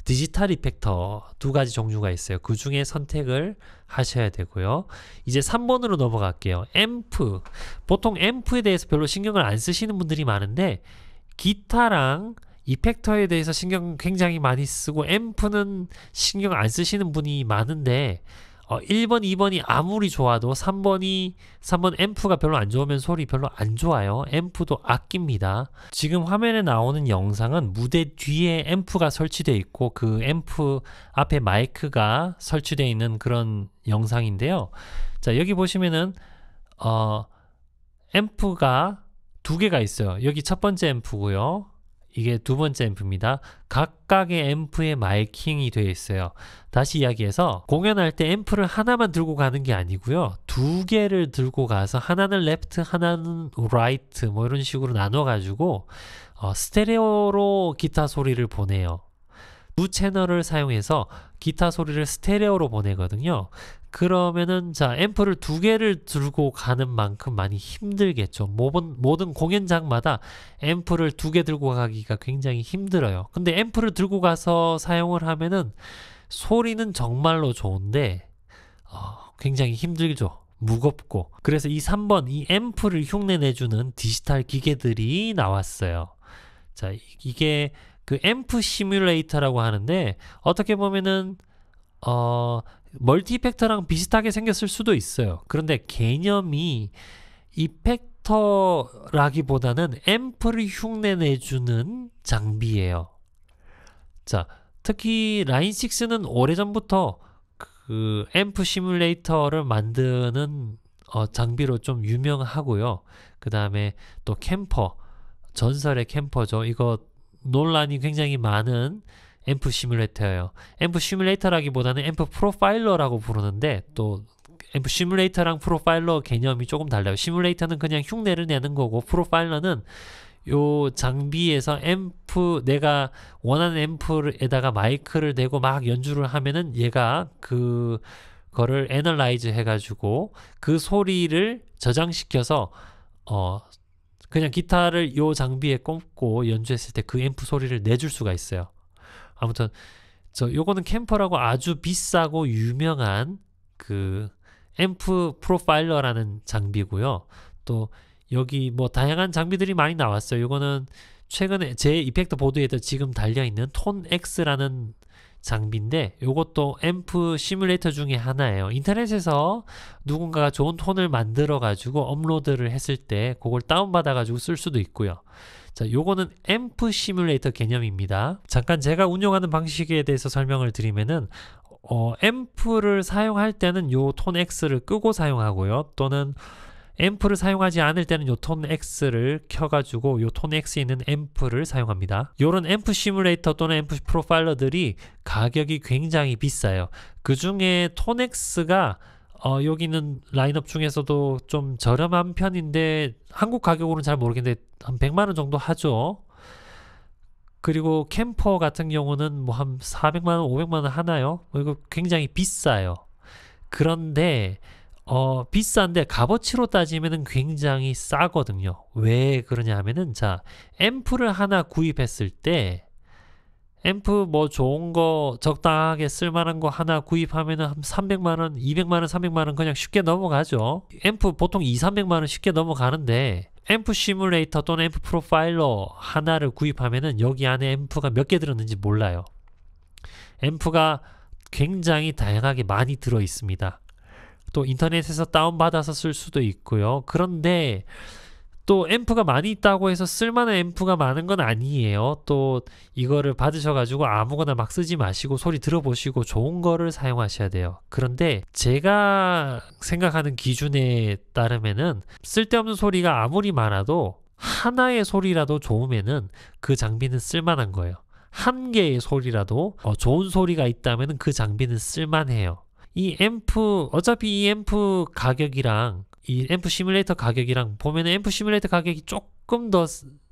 디지털 이펙터 두 가지 종류가 있어요. 그 중에 선택을 하셔야 되고요. 이제 3번으로 넘어갈게요. 앰프. 보통 앰프에 대해서 별로 신경을 안 쓰시는 분들이 많은데 기타랑 이펙터에 대해서 신경 굉장히 많이 쓰고 앰프는 신경 안 쓰시는 분이 많은데 어, 1번, 2번이 아무리 좋아도 3번이 3번 앰프가 별로 안 좋으면 소리 별로 안 좋아요. 앰프도 아낍니다. 지금 화면에 나오는 영상은 무대 뒤에 앰프가 설치되어 있고 그 앰프 앞에 마이크가 설치되어 있는 그런 영상인데요. 자, 여기 보시면은 어 앰프가 두 개가 있어요. 여기 첫 번째 앰프고요. 이게 두 번째 앰프입니다. 각각의 앰프에 마이킹이 되어 있어요. 다시 이야기해서 공연할 때 앰프를 하나만 들고 가는 게 아니고요. 두 개를 들고 가서 하나는 레프트, 하나는 라이트 뭐 이런 식으로 나눠 가지고 어, 스테레오로 기타 소리를 보내요. 두 채널을 사용해서 기타 소리를 스테레오로 보내거든요. 그러면은 자 앰프를 두 개를 들고 가는 만큼 많이 힘들겠죠. 모든, 모든 공연장마다 앰프를 두 개 들고 가기가 굉장히 힘들어요. 근데 앰프를 들고 가서 사용을 하면은 소리는 정말로 좋은데 어, 굉장히 힘들죠. 무겁고 그래서 이 3번 이 앰프를 흉내 내주는 디지털 기계들이 나왔어요. 자 이게 그 앰프 시뮬레이터라고 하는데 어떻게 보면은 어 멀티팩터랑 비슷하게 생겼을 수도 있어요. 그런데 개념이 이펙터라기보다는 앰프를 흉내 내주는 장비예요. 자, 특히 라인 6는 오래전부터 그 앰프 시뮬레이터를 만드는 어, 장비로 좀 유명하고요. 그 다음에 또 캠퍼, 전설의 캠퍼죠. 이거 논란이 굉장히 많은 앰프 시뮬레이터예요. 앰프 시뮬레이터라기보다는 앰프 프로파일러라고 부르는데 또 앰프 시뮬레이터랑 프로파일러 개념이 조금 달라요. 시뮬레이터는 그냥 흉내를 내는 거고 프로파일러는 요 장비에서 앰프 내가 원하는 앰프에다가 마이크를 대고 막 연주를 하면은 얘가 그 거를 애널라이즈 해가지고 그 소리를 저장시켜서 어 그냥 기타를 이 장비에 꼽고 연주했을 때 그 앰프 소리를 내줄 수가 있어요. 아무튼 저 요거는 캠퍼라고 아주 비싸고 유명한 그 앰프 프로파일러라는 장비고요. 또 여기 뭐 다양한 장비들이 많이 나왔어요. 요거는 최근에 제 이펙터 보드에도 지금 달려 있는 톤 X라는 장비인데 이것도 앰프 시뮬레이터 중에 하나예요. 인터넷에서 누군가가 좋은 톤을 만들어 가지고 업로드를 했을 때 그걸 다운받아 가지고 쓸 수도 있고요. 자, 요거는 앰프 시뮬레이터 개념입니다. 잠깐 제가 운영하는 방식에 대해서 설명을 드리면은 어, 앰프를 사용할 때는 요 톤 X를 끄고 사용하고요. 또는 앰프를 사용하지 않을 때는 요 톤 X를 켜가지고 요 톤 X에 있는 앰프를 사용합니다. 요런 앰프 시뮬레이터 또는 앰프 프로파일러들이 가격이 굉장히 비싸요. 그 중에 톤 X가 어, 여기는 라인업 중에서도 좀 저렴한 편인데 한국 가격으로는 잘 모르겠는데 한 100만원 정도 하죠. 그리고 캠퍼 같은 경우는 뭐 한 400만원, 500만원 하나요? 뭐 이거 굉장히 비싸요. 그런데 어, 비싼데 값어치로 따지면 굉장히 싸거든요. 왜 그러냐 하면은 자, 앰프를 하나 구입했을 때 앰프 뭐 좋은 거 적당하게 쓸만한 거 하나 구입하면한 300만 원, 200만 원, 300만 원 그냥 쉽게 넘어가죠. 앰프 보통 2, 300만 원 쉽게 넘어가는데 앰프 시뮬레이터 또는 앰프 프로파일러 하나를 구입하면 여기 안에 앰프가 몇 개 들었는지 몰라요. 앰프가 굉장히 다양하게 많이 들어 있습니다. 또 인터넷에서 다운받아서 쓸 수도 있고요. 그런데 또 앰프가 많이 있다고 해서 쓸만한 앰프가 많은 건 아니에요. 또 이거를 받으셔가지고 아무거나 막 쓰지 마시고 소리 들어보시고 좋은 거를 사용하셔야 돼요. 그런데 제가 생각하는 기준에 따르면은 쓸데없는 소리가 아무리 많아도 하나의 소리라도 좋으면은 그 장비는 쓸만한 거예요. 한 개의 소리라도 어 좋은 소리가 있다면 그 장비는 쓸만해요. 이 앰프 어차피 이 앰프 가격이랑 이 앰프 시뮬레이터 가격이랑 보면은 앰프 시뮬레이터 가격이 조금 더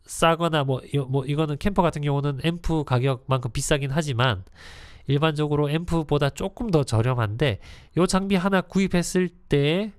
싸거나 뭐, 뭐 이거는 캠퍼 같은 경우는 앰프 가격만큼 비싸긴 하지만 일반적으로 앰프보다 조금 더 저렴한데 이 장비 하나 구입했을 때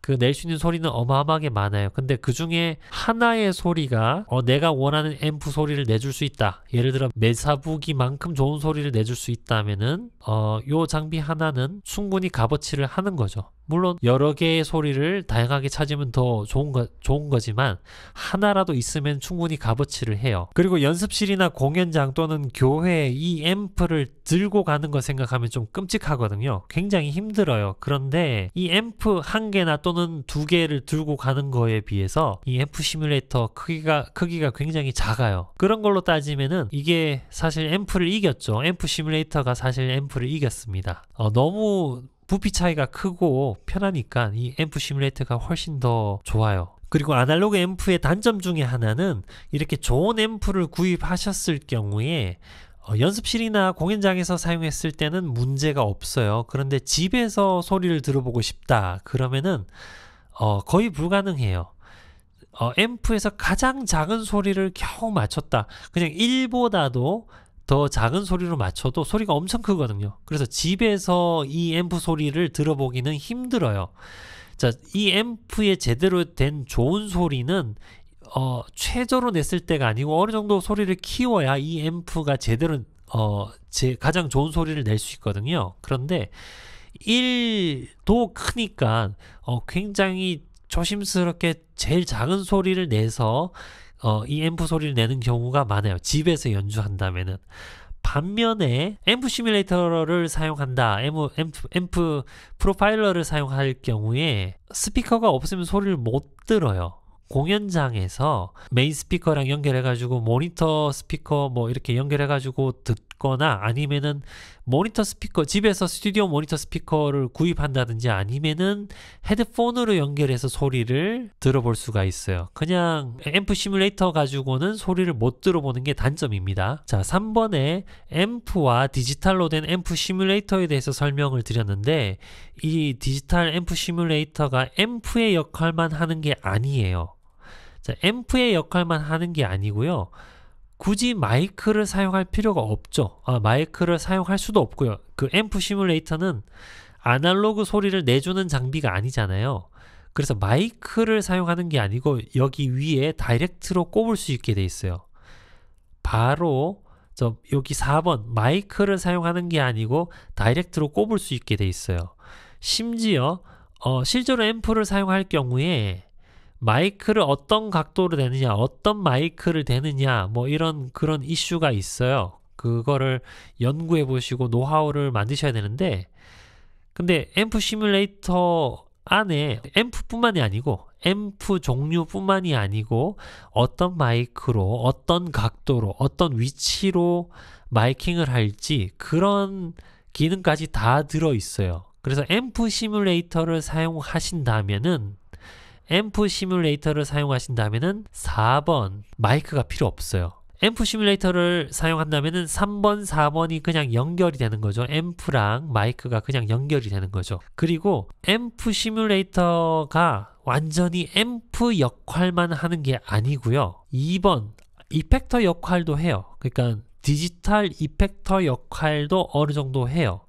그낼수 있는 소리는 어마어마하게 많아요. 근데 그 중에 하나의 소리가 어, 내가 원하는 앰프 소리를 내줄 수 있다. 예를 들어 메사부기만큼 좋은 소리를 내줄 수 있다면은 어, 요 장비 하나는 충분히 값어치를 하는 거죠. 물론 여러 개의 소리를 다양하게 찾으면 더 좋은, 거, 좋은 거지만 하나라도 있으면 충분히 값어치를 해요. 그리고 연습실이나 공연장 또는 교회에 이 앰프를 들고 가는 거 생각하면 좀 끔찍하거든요. 굉장히 힘들어요. 그런데 이 앰프 한 개나 또는 두 개를 들고 가는 거에 비해서 이 앰프 시뮬레이터 크기가 크기가 굉장히 작아요. 그런 걸로 따지면은 이게 사실 앰프를 이겼죠. 앰프 시뮬레이터가 사실 앰프를 이겼습니다. 어, 너무 부피 차이가 크고 편하니까 이 앰프 시뮬레이터가 훨씬 더 좋아요. 그리고 아날로그 앰프의 단점 중에 하나는 이렇게 좋은 앰프를 구입하셨을 경우에 어, 연습실이나 공연장에서 사용했을 때는 문제가 없어요. 그런데 집에서 소리를 들어보고 싶다. 그러면은 어, 거의 불가능해요. 어, 앰프에서 가장 작은 소리를 겨우 맞췄다. 그냥 1보다도 더 작은 소리로 맞춰도 소리가 엄청 크거든요. 그래서 집에서 이 앰프 소리를 들어보기는 힘들어요. 자, 이 앰프의 제대로 된 좋은 소리는 어, 최저로 냈을 때가 아니고 어느 정도 소리를 키워야 이 앰프가 제대로 어, 제 가장 좋은 소리를 낼 수 있거든요. 그런데 1도 크니까 어, 굉장히 조심스럽게 제일 작은 소리를 내서 어, 이 앰프 소리를 내는 경우가 많아요. 집에서 연주한다면은. 반면에 앰프 시뮬레이터를 사용한다, 앰프, 앰프, 앰프 프로파일러를 사용할 경우에 스피커가 없으면 소리를 못 들어요. 공연장에서 메인 스피커랑 연결해가지고 모니터 스피커 뭐 이렇게 연결해가지고 듣거나 아니면은 모니터 스피커 집에서 스튜디오 모니터 스피커를 구입한다든지 아니면은 헤드폰으로 연결해서 소리를 들어볼 수가 있어요 그냥 앰프 시뮬레이터 가지고는 소리를 못 들어보는 게 단점입니다 자 3번에 앰프와 디지털로 된 앰프 시뮬레이터에 대해서 설명을 드렸는데 이 디지털 앰프 시뮬레이터가 앰프의 역할만 하는 게 아니에요 자 앰프의 역할만 하는 게 아니고요 굳이 마이크를 사용할 필요가 없죠. 아, 마이크를 사용할 수도 없고요. 그 앰프 시뮬레이터는 아날로그 소리를 내주는 장비가 아니잖아요. 그래서 마이크를 사용하는 게 아니고 여기 위에 다이렉트로 꼽을 수 있게 돼 있어요. 바로 저 여기 4번 마이크를 사용하는 게 아니고 다이렉트로 꼽을 수 있게 돼 있어요. 심지어 어, 실제로 앰프를 사용할 경우에 마이크를 어떤 각도로 대느냐, 어떤 마이크를 대느냐, 뭐 이런 그런 이슈가 있어요. 그거를 연구해 보시고 노하우를 만드셔야 되는데, 근데 앰프 시뮬레이터 안에 앰프뿐만이 아니고 앰프 종류뿐만이 아니고 어떤 마이크로 어떤 각도로 어떤 위치로 마이킹을 할지 그런 기능까지 다 들어 있어요. 그래서 앰프 시뮬레이터를 사용하신다면은 앰프 시뮬레이터를 사용하신다면 4번 마이크가 필요 없어요. 앰프 시뮬레이터를 사용한다면 3번, 4번이 그냥 연결이 되는 거죠. 앰프랑 마이크가 그냥 연결이 되는 거죠. 그리고 앰프 시뮬레이터가 완전히 앰프 역할만 하는 게 아니고요. 2번 이펙터 역할도 해요. 그러니까 디지털 이펙터 역할도 어느 정도 해요.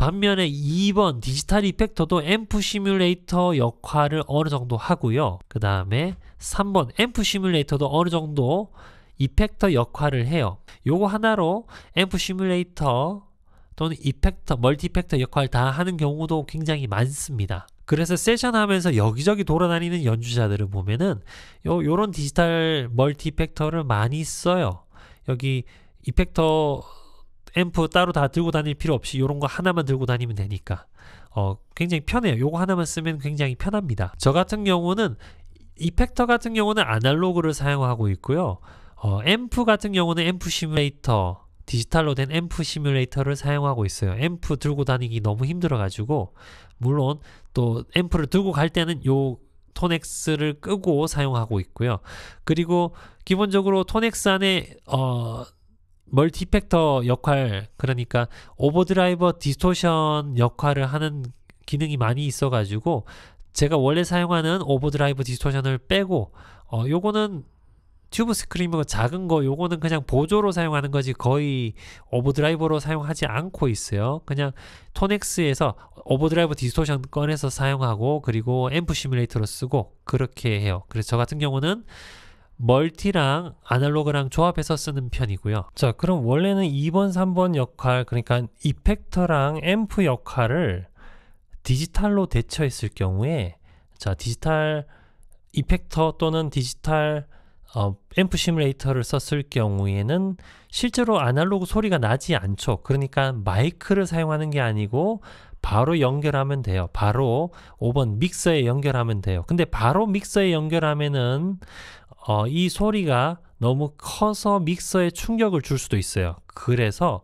반면에 2번 디지털 이펙터도 앰프 시뮬레이터 역할을 어느 정도 하고요. 그 다음에 3번 앰프 시뮬레이터도 어느 정도 이펙터 역할을 해요. 요거 하나로 앰프 시뮬레이터 또는 이펙터, 멀티 이펙터 역할 다 하는 경우도 굉장히 많습니다. 그래서 세션 하면서 여기저기 돌아다니는 연주자들을 보면은 요, 요런 디지털 멀티 이펙터를 많이 써요. 여기 이펙터 앰프 따로 다 들고 다닐 필요 없이 이런 거 하나만 들고 다니면 되니까 어, 굉장히 편해요. 요거 하나만 쓰면 굉장히 편합니다. 저 같은 경우는 이펙터 같은 경우는 아날로그를 사용하고 있고요. 어, 앰프 같은 경우는 앰프 시뮬레이터 디지털로 된 앰프 시뮬레이터를 사용하고 있어요. 앰프 들고 다니기 너무 힘들어 가지고 물론 또 앰프를 들고 갈 때는 요 톤엑스를 끄고 사용하고 있고요. 그리고 기본적으로 톤엑스 안에 어 멀티팩터 역할 그러니까 오버드라이버 디스토션 역할을 하는 기능이 많이 있어 가지고 제가 원래 사용하는 오버드라이브 디스토션을 빼고 어 요거는 튜브 스크림로 작은 거 요거는 그냥 보조로 사용하는 거지 거의 오버드라이버로 사용하지 않고 있어요 그냥 토넥스에서 오버드라이브 디스토션 꺼내서 사용하고 그리고 앰프 시뮬레이터로 쓰고 그렇게 해요 그래서 저 같은 경우는 멀티랑 아날로그랑 조합해서 쓰는 편이고요. 자, 그럼 원래는 2번, 3번 역할, 그러니까 이펙터랑 앰프 역할을 디지털로 대처했을 경우에 자, 디지털 이펙터 또는 디지털 어, 앰프 시뮬레이터를 썼을 경우에는 실제로 아날로그 소리가 나지 않죠. 그러니까 마이크를 사용하는 게 아니고 바로 연결하면 돼요. 바로 5번 믹서에 연결하면 돼요. 근데 바로 믹서에 연결하면은 어, 이 소리가 너무 커서 믹서에 충격을 줄 수도 있어요. 그래서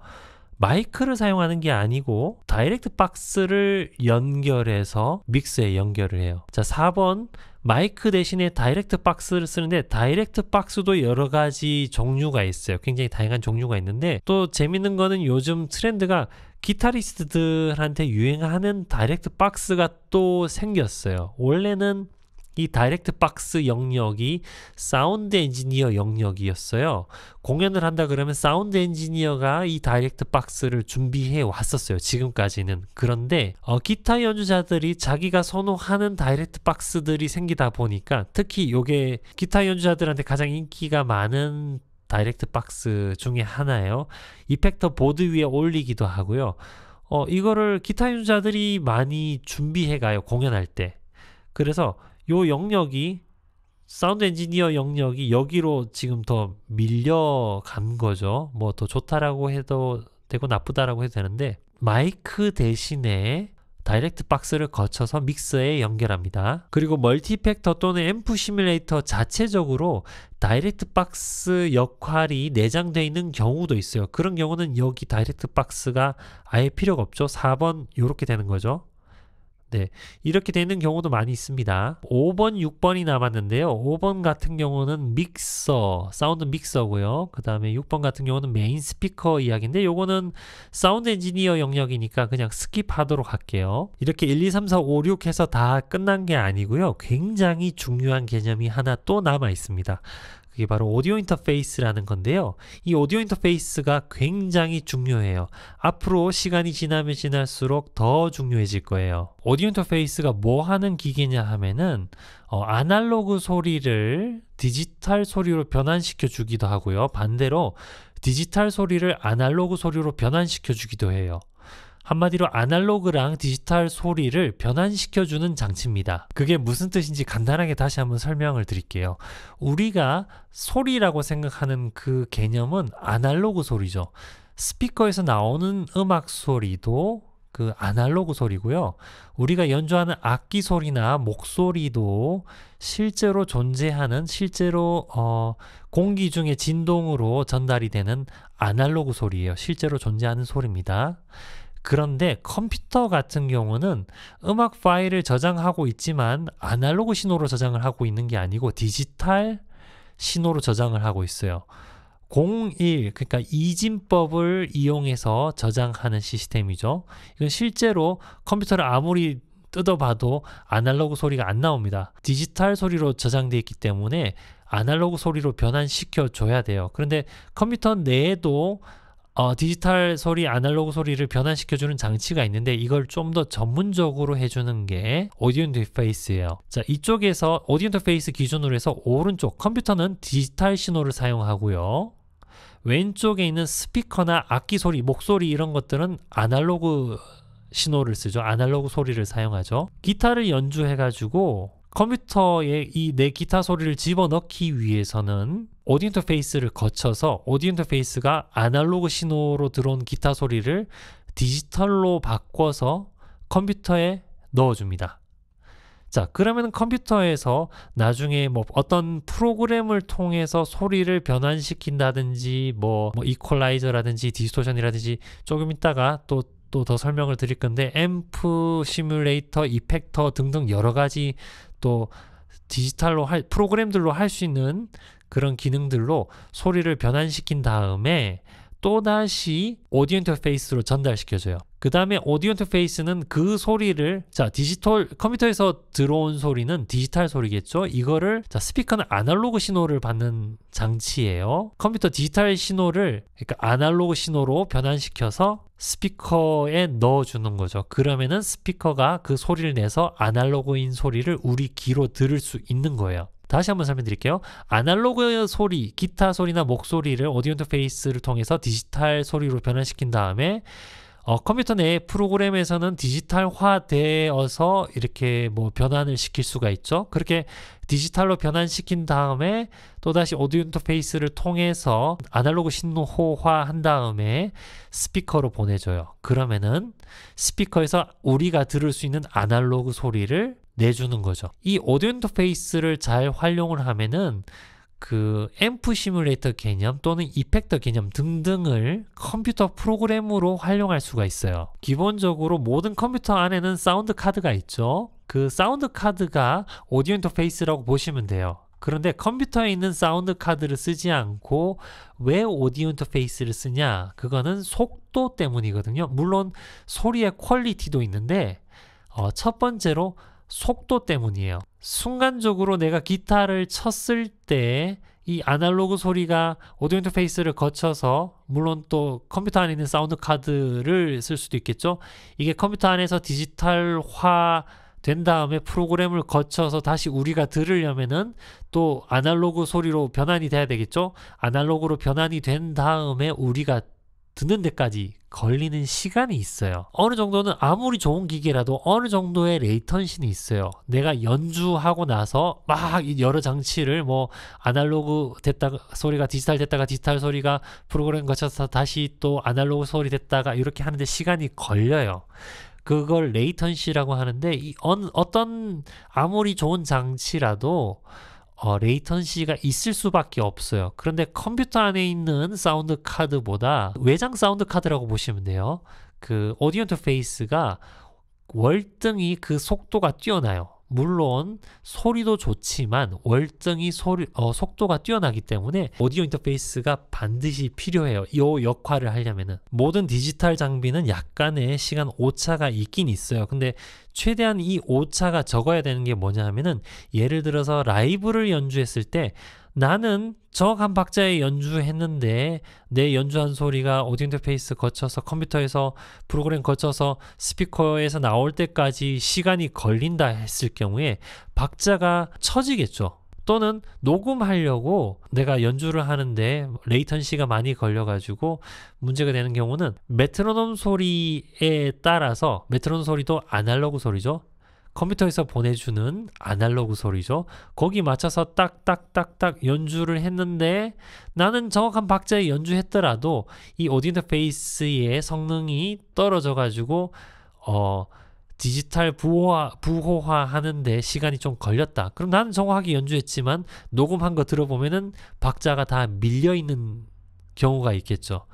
마이크를 사용하는 게 아니고 다이렉트 박스를 연결해서 믹스에 연결을 해요. 자, 4번 마이크 대신에 다이렉트 박스를 쓰는데 다이렉트 박스도 여러 가지 종류가 있어요. 굉장히 다양한 종류가 있는데 또 재밌는 거는 요즘 트렌드가 기타리스트들한테 유행하는 다이렉트 박스가 또 생겼어요. 원래는 이 다이렉트 박스 영역이 사운드 엔지니어 영역이었어요. 공연을 한다 그러면 사운드 엔지니어가 이 다이렉트 박스를 준비해 왔었어요. 지금까지는. 그런데 어, 기타 연주자들이 자기가 선호하는 다이렉트 박스들이 생기다 보니까 특히 요게 기타 연주자들한테 가장 인기가 많은 다이렉트 박스 중에 하나예요. 이펙터 보드 위에 올리기도 하고요. 어, 이거를 기타 연주자들이 많이 준비해 가요. 공연할 때. 그래서 요 영역이 사운드 엔지니어 영역이 여기로 지금 더 밀려간 거죠. 뭐 더 좋다라고 해도 되고 나쁘다라고 해도 되는데 마이크 대신에 다이렉트 박스를 거쳐서 믹서에 연결합니다. 그리고 멀티팩터 또는 앰프 시뮬레이터 자체적으로 다이렉트 박스 역할이 내장되어 있는 경우도 있어요. 그런 경우는 여기 다이렉트 박스가 아예 필요가 없죠. 4번 이렇게 되는 거죠. 네, 이렇게 되는 경우도 많이 있습니다. 5번, 6번이 남았는데요. 5번 같은 경우는 믹서, 사운드 믹서고요. 그 다음에 6번 같은 경우는 메인 스피커 이야기인데 요거는 사운드 엔지니어 영역이니까 그냥 스킵하도록 할게요. 이렇게 1, 2, 3, 4, 5, 6 해서 다 끝난 게 아니고요. 굉장히 중요한 개념이 하나 또 남아 있습니다. 그게 바로 오디오 인터페이스라는 건데요. 이 오디오 인터페이스가 굉장히 중요해요. 앞으로 시간이 지나면 지날수록 더 중요해질 거예요. 오디오 인터페이스가 뭐 하는 기계냐 하면은 어, 아날로그 소리를 디지털 소리로 변환시켜 주기도 하고요. 반대로 디지털 소리를 아날로그 소리로 변환시켜 주기도 해요. 한마디로 아날로그랑 디지털 소리를 변환시켜주는 장치입니다. 그게 무슨 뜻인지 간단하게 다시 한번 설명을 드릴게요. 우리가 소리라고 생각하는 그 개념은 아날로그 소리죠. 스피커에서 나오는 음악 소리도 그 아날로그 소리고요. 우리가 연주하는 악기 소리나 목소리도 실제로 존재하는 실제로 어, 공기 중에 진동으로 전달이 되는 아날로그 소리예요. 실제로 존재하는 소리입니다. 그런데 컴퓨터 같은 경우는 음악 파일을 저장하고 있지만 아날로그 신호로 저장을 하고 있는 게 아니고 디지털 신호로 저장을 하고 있어요. 01 그러니까 이진법을 이용해서 저장하는 시스템이죠. 이건 실제로 컴퓨터를 아무리 뜯어봐도 아날로그 소리가 안 나옵니다. 디지털 소리로 저장되어 있기 때문에 아날로그 소리로 변환시켜 줘야 돼요. 그런데 컴퓨터 내에도 어, 디지털 소리, 아날로그 소리를 변환시켜주는 장치가 있는데 이걸 좀 더 전문적으로 해주는 게 오디오 인터페이스예요. 자, 이쪽에서 오디오 인터페이스 기준으로 해서 오른쪽 컴퓨터는 디지털 신호를 사용하고요. 왼쪽에 있는 스피커나 악기 소리, 목소리 이런 것들은 아날로그 신호를 쓰죠. 아날로그 소리를 사용하죠. 기타를 연주해가지고 컴퓨터에 이 내 기타 소리를 집어넣기 위해서는 오디오 인터페이스를 거쳐서 오디오 인터페이스가 아날로그 신호로 들어온 기타 소리를 디지털로 바꿔서 컴퓨터에 넣어줍니다. 자, 그러면 컴퓨터에서 나중에 뭐 어떤 프로그램을 통해서 소리를 변환시킨다든지 뭐, 뭐 이퀄라이저라든지 디스토션이라든지 조금 있다가 또 또 더 설명을 드릴 건데 앰프 시뮬레이터, 이펙터 등등 여러 가지 또 디지털로 할 프로그램들로 할 수 있는 그런 기능들로 소리를 변환시킨 다음에 또다시 오디오 인터페이스로 전달시켜줘요. 그 다음에 오디오 인터페이스는 그 소리를 자 디지털 컴퓨터에서 들어온 소리는 디지털 소리겠죠. 이거를 자 스피커는 아날로그 신호를 받는 장치예요. 컴퓨터 디지털 신호를 그러니까 아날로그 신호로 변환시켜서 스피커에 넣어주는 거죠. 그러면은 스피커가 그 소리를 내서 아날로그인 소리를 우리 귀로 들을 수 있는 거예요. 다시 한번 설명드릴게요. 아날로그 소리, 기타 소리나 목소리를 오디오 인터페이스를 통해서 디지털 소리로 변환시킨 다음에 어, 컴퓨터 내 프로그램에서는 디지털화되어서 이렇게 뭐 변환을 시킬 수가 있죠. 그렇게 디지털로 변환시킨 다음에 또다시 오디오 인터페이스를 통해서 아날로그 신호화 한 다음에 스피커로 보내줘요. 그러면은 스피커에서 우리가 들을 수 있는 아날로그 소리를 내주는 거죠. 이 오디오 인터페이스를 잘 활용을 하면은 그 앰프 시뮬레이터 개념 또는 이펙터 개념 등등을 컴퓨터 프로그램으로 활용할 수가 있어요. 기본적으로 모든 컴퓨터 안에는 사운드 카드가 있죠. 그 사운드 카드가 오디오 인터페이스라고 보시면 돼요. 그런데 컴퓨터에 있는 사운드 카드를 쓰지 않고 왜 오디오 인터페이스를 쓰냐? 그거는 속도 때문이거든요. 물론 소리의 퀄리티도 있는데 어, 첫 번째로 속도 때문이에요. 순간적으로 내가 기타를 쳤을 때 이 아날로그 소리가 오디오 인터페이스를 거쳐서 물론 또 컴퓨터 안에 있는 사운드 카드를 쓸 수도 있겠죠. 이게 컴퓨터 안에서 디지털화 된 다음에 프로그램을 거쳐서 다시 우리가 들으려면은 또 아날로그 소리로 변환이 돼야 되겠죠. 아날로그로 변환이 된 다음에 우리가 듣는 데까지 걸리는 시간이 있어요. 어느 정도는 아무리 좋은 기계라도 어느 정도의 레이턴신이 있어요. 내가 연주하고 나서 막 여러 장치를 뭐 아날로그 됐다가 소리가 디지털 됐다가 디지털 소리가 프로그램 거쳐서 다시 또 아날로그 소리 됐다가 이렇게 하는데 시간이 걸려요. 그걸 레이턴시라고 하는데 이 어떤 아무리 좋은 장치라도 어, 레이턴시가 있을 수밖에 없어요. 그런데 컴퓨터 안에 있는 사운드 카드보다 외장 사운드 카드라고 보시면 돼요. 그 오디오 인터페이스가 월등히 그 속도가 뛰어나요. 물론 소리도 좋지만 월등히 소리, 어, 속도가 뛰어나기 때문에 오디오 인터페이스가 반드시 필요해요. 이 역할을 하려면은 모든 디지털 장비는 약간의 시간 오차가 있긴 있어요. 근데 최대한 이 오차가 적어야 되는 게 뭐냐 하면은 예를 들어서 라이브를 연주했을 때 나는 정확한 박자에 연주했는데 내 연주한 소리가 오디오 인터페이스 거쳐서 컴퓨터에서 프로그램 거쳐서 스피커에서 나올 때까지 시간이 걸린다 했을 경우에 박자가 처지겠죠. 또는 녹음하려고 내가 연주를 하는데 레이턴시가 많이 걸려가지고 문제가 되는 경우는 메트로놈 소리에 따라서 메트로놈 소리도 아날로그 소리죠. 컴퓨터에서 보내주는 아날로그 소리죠. 거기 맞춰서 딱딱딱딱 연주를 했는데 나는 정확한 박자에 연주했더라도 이 오디오 인터페이스의 성능이 떨어져가지고 어 디지털 부호화, 부호화 하는데 시간이 좀 걸렸다. 그럼 나는 정확하게 연주했지만 녹음한 거 들어보면은 박자가 다 밀려 있는 경우가 있겠죠.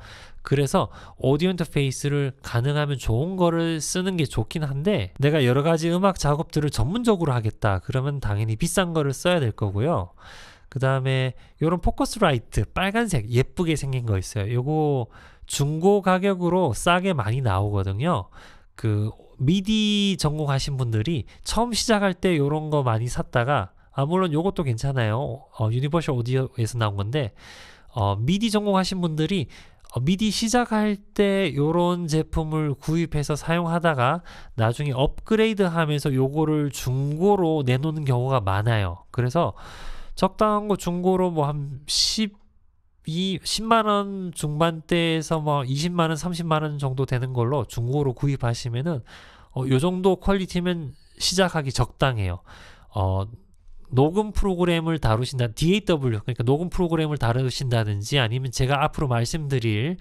그래서 오디오 인터페이스를 가능하면 좋은 거를 쓰는 게 좋긴 한데 내가 여러 가지 음악 작업들을 전문적으로 하겠다 그러면 당연히 비싼 거를 써야 될 거고요 그 다음에 이런 포커스 라이트 빨간색 예쁘게 생긴 거 있어요 요거 중고 가격으로 싸게 많이 나오거든요 그 미디 전공하신 분들이 처음 시작할 때이런거 많이 샀다가 아 물론 요것도 괜찮아요 어, 유니버셜 오디오에서 나온 건데 어, 미디 전공하신 분들이 어, 미디 시작할 때 이런 제품을 구입해서 사용하다가 나중에 업그레이드 하면서 요거를 중고로 내놓는 경우가 많아요. 그래서 적당한 거 중고로 뭐 한 10, 10만원 중반대에서 뭐 20만원, 30만원 정도 되는 걸로 중고로 구입하시면은 어, 요 정도 퀄리티면 시작하기 적당해요. 어, 녹음 프로그램을 다루신다 DAW 그러니까 녹음 프로그램을 다루신다든지 아니면 제가 앞으로 말씀드릴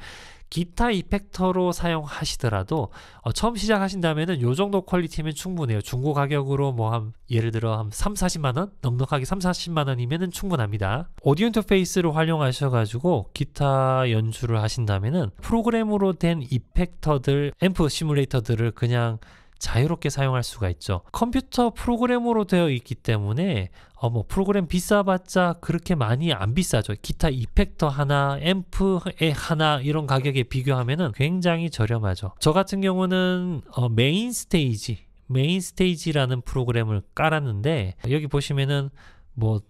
기타 이펙터로 사용하시더라도 어, 처음 시작하신다면은 요 정도 퀄리티면 충분해요. 중고 가격으로 뭐 한 예를 들어 한 3, 40만 원 넉넉하게 3, 40만 원이면은 충분합니다. 오디오 인터페이스를 활용하셔 가지고 기타 연주를 하신다면은 프로그램으로 된 이펙터들 앰프 시뮬레이터들을 그냥 자유롭게 사용할 수가 있죠. 컴퓨터 프로그램으로 되어 있기 때문에 어뭐 프로그램 비싸봤자 그렇게 많이 안 비싸죠. 기타 이펙터 하나, 앰프에 하나 이런 가격에 비교하면 굉장히 저렴하죠. 저 같은 경우는 어 메인 스테이지, 메인 스테이지라는 프로그램을 깔았는데 여기 보시면은 뭐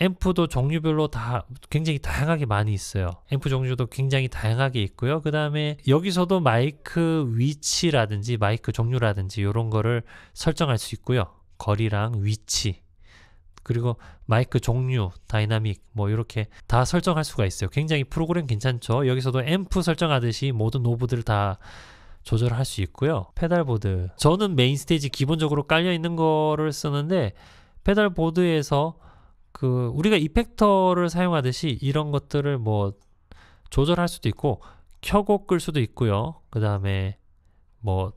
앰프도 종류별로 다 굉장히 다양하게 많이 있어요. 앰프 종류도 굉장히 다양하게 있고요. 그 다음에 여기서도 마이크 위치라든지 마이크 종류라든지 이런 거를 설정할 수 있고요. 거리랑 위치 그리고 마이크 종류, 다이나믹 뭐 이렇게 다 설정할 수가 있어요. 굉장히 프로그램 괜찮죠. 여기서도 앰프 설정하듯이 모든 노브들 다 조절할 수 있고요. 페달보드 저는 메인 스테이지 기본적으로 깔려 있는 거를 쓰는데 페달보드에서 그 우리가 이펙터를 사용하듯이 이런 것들을 뭐 조절할 수도 있고 켜고 끌 수도 있고요. 그 다음에 뭐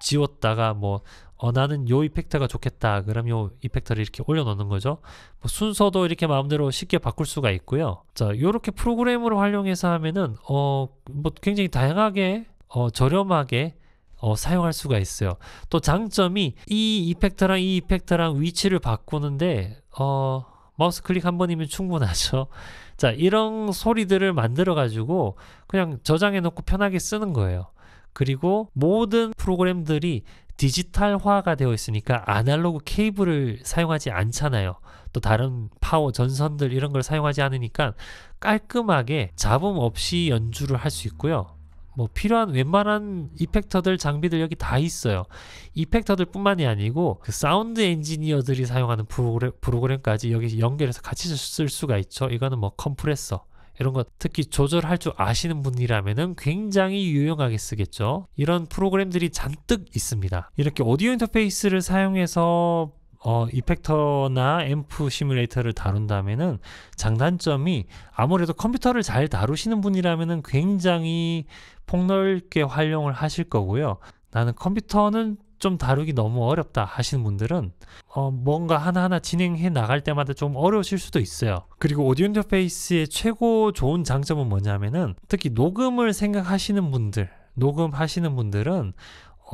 지웠다가 뭐 어, 나는 요 이펙터가 좋겠다. 그럼 요 이펙터를 이렇게 올려놓는 거죠. 뭐 순서도 이렇게 마음대로 쉽게 바꿀 수가 있고요. 자, 요렇게 프로그램으로 활용해서 하면은 어, 뭐 굉장히 다양하게 어, 저렴하게 어, 사용할 수가 있어요. 또 장점이 이 이펙터랑 이 이펙터랑 위치를 바꾸는데 어, 마우스 클릭 한 번이면 충분하죠. 자, 이런 소리들을 만들어 가지고 그냥 저장해 놓고 편하게 쓰는 거예요. 그리고 모든 프로그램들이 디지털화가 되어 있으니까 아날로그 케이블을 사용하지 않잖아요. 또 다른 파워 전선들 이런 걸 사용하지 않으니까 깔끔하게 잡음 없이 연주를 할 수 있고요. 뭐 필요한 웬만한 이펙터들 장비들 여기 다 있어요 이펙터들 뿐만이 아니고 그 사운드 엔지니어들이 사용하는 프로그램, 프로그램까지 여기 연결해서 같이 쓸 수가 있죠 이거는 뭐 컴프레서 이런 것 특히 조절할 줄 아시는 분이라면 굉장히 유용하게 쓰겠죠 이런 프로그램들이 잔뜩 있습니다 이렇게 오디오 인터페이스를 사용해서 어, 이펙터나 앰프 시뮬레이터를 다룬다면은 장단점이 아무래도 컴퓨터를 잘 다루시는 분이라면 굉장히 폭넓게 활용을 하실 거고요. 나는 컴퓨터는 좀 다루기 너무 어렵다 하시는 분들은 어, 뭔가 하나하나 진행해 나갈 때마다 좀 어려우실 수도 있어요. 그리고 오디오 인터페이스의 최고 좋은 장점은 뭐냐면은 특히 녹음을 생각하시는 분들, 녹음하시는 분들은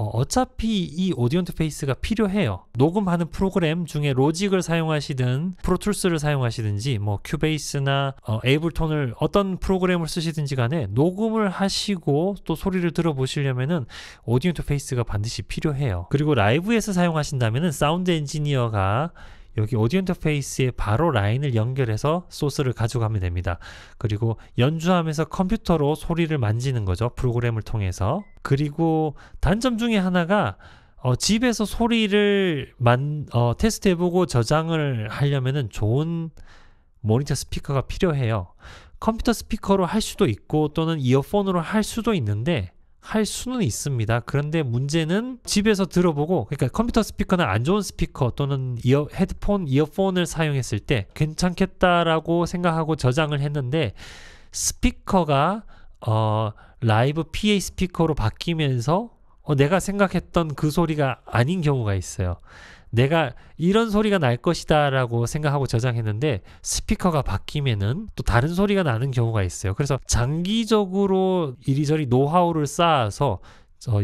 어, 차피이 오디오 인터페이스가 필요해요. 녹음하는 프로그램 중에 로직을 사용하시든 프로툴스를 사용하시든지 뭐 큐베이스나 어, 에이블톤을 어떤 프로그램을 쓰시든지 간에 녹음을 하시고 또 소리를 들어보시려면 오디오 인터페이스가 반드시 필요해요. 그리고 라이브에서 사용하신다면 사운드 엔지니어가 여기 오디오 인터페이스에 바로 라인을 연결해서 소스를 가져가면 됩니다. 그리고 연주하면서 컴퓨터로 소리를 만지는 거죠. 프로그램을 통해서. 그리고 단점 중에 하나가 어, 집에서 소리를 만, 어, 테스트해보고 저장을 하려면 좋은 모니터 스피커가 필요해요. 컴퓨터 스피커로 할 수도 있고 또는 이어폰으로 할 수도 있는데 할 수는 있습니다. 그런데 문제는 집에서 들어보고 그러니까 컴퓨터 스피커나 안 좋은 스피커 또는 이어 헤드폰 이어폰을 사용했을 때 괜찮겠다라고 생각하고 저장을 했는데 스피커가 어 라이브 PA 스피커로 바뀌면서 어, 내가 생각했던 그 소리가 아닌 경우가 있어요. 내가 이런 소리가 날 것이다 라고 생각하고 저장했는데 스피커가 바뀌면은 또 다른 소리가 나는 경우가 있어요. 그래서 장기적으로 이리저리 노하우를 쌓아서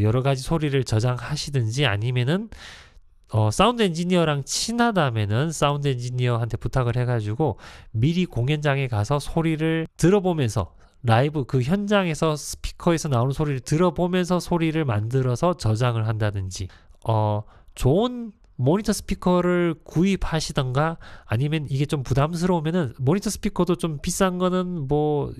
여러 가지 소리를 저장하시든지 아니면은 어, 사운드 엔지니어랑 친하다면은 사운드 엔지니어한테 부탁을 해가지고 미리 공연장에 가서 소리를 들어보면서 라이브 그 현장에서 스피커에서 나오는 소리를 들어보면서 소리를 만들어서 저장을 한다든지 어, 좋은 모니터 스피커를 구입하시던가 아니면 이게 좀 부담스러우면은 모니터 스피커도 좀 비싼 거는 뭐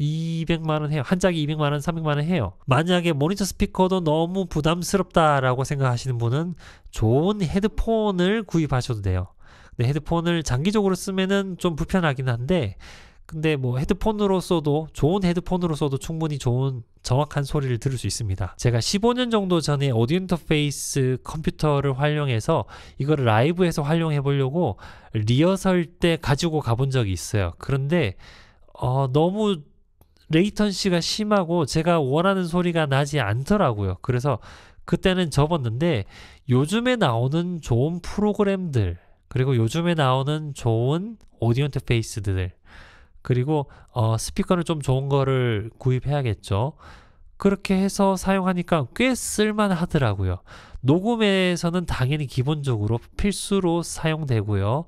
200만 원 해요. 한 짝이 200만 원, 300만 원 해요. 만약에 모니터 스피커도 너무 부담스럽다라고 생각하시는 분은 좋은 헤드폰을 구입하셔도 돼요. 근데 헤드폰을 장기적으로 쓰면은 좀 불편하긴 한데 근데 뭐 헤드폰으로 써도 좋은 헤드폰으로 써도 충분히 좋은 정확한 소리를 들을 수 있습니다. 제가 15년 정도 전에 오디오 인터페이스 컴퓨터를 활용해서 이걸 라이브에서 활용해 보려고 리허설 때 가지고 가본 적이 있어요. 그런데 어, 너무 레이턴시가 심하고 제가 원하는 소리가 나지 않더라고요. 그래서 그때는 접었는데 요즘에 나오는 좋은 프로그램들 그리고 요즘에 나오는 좋은 오디오 인터페이스들 그리고 어, 스피커는 좀 좋은 거를 구입해야겠죠. 그렇게 해서 사용하니까 꽤 쓸만하더라고요. 녹음에서는 당연히 기본적으로 필수로 사용되고요.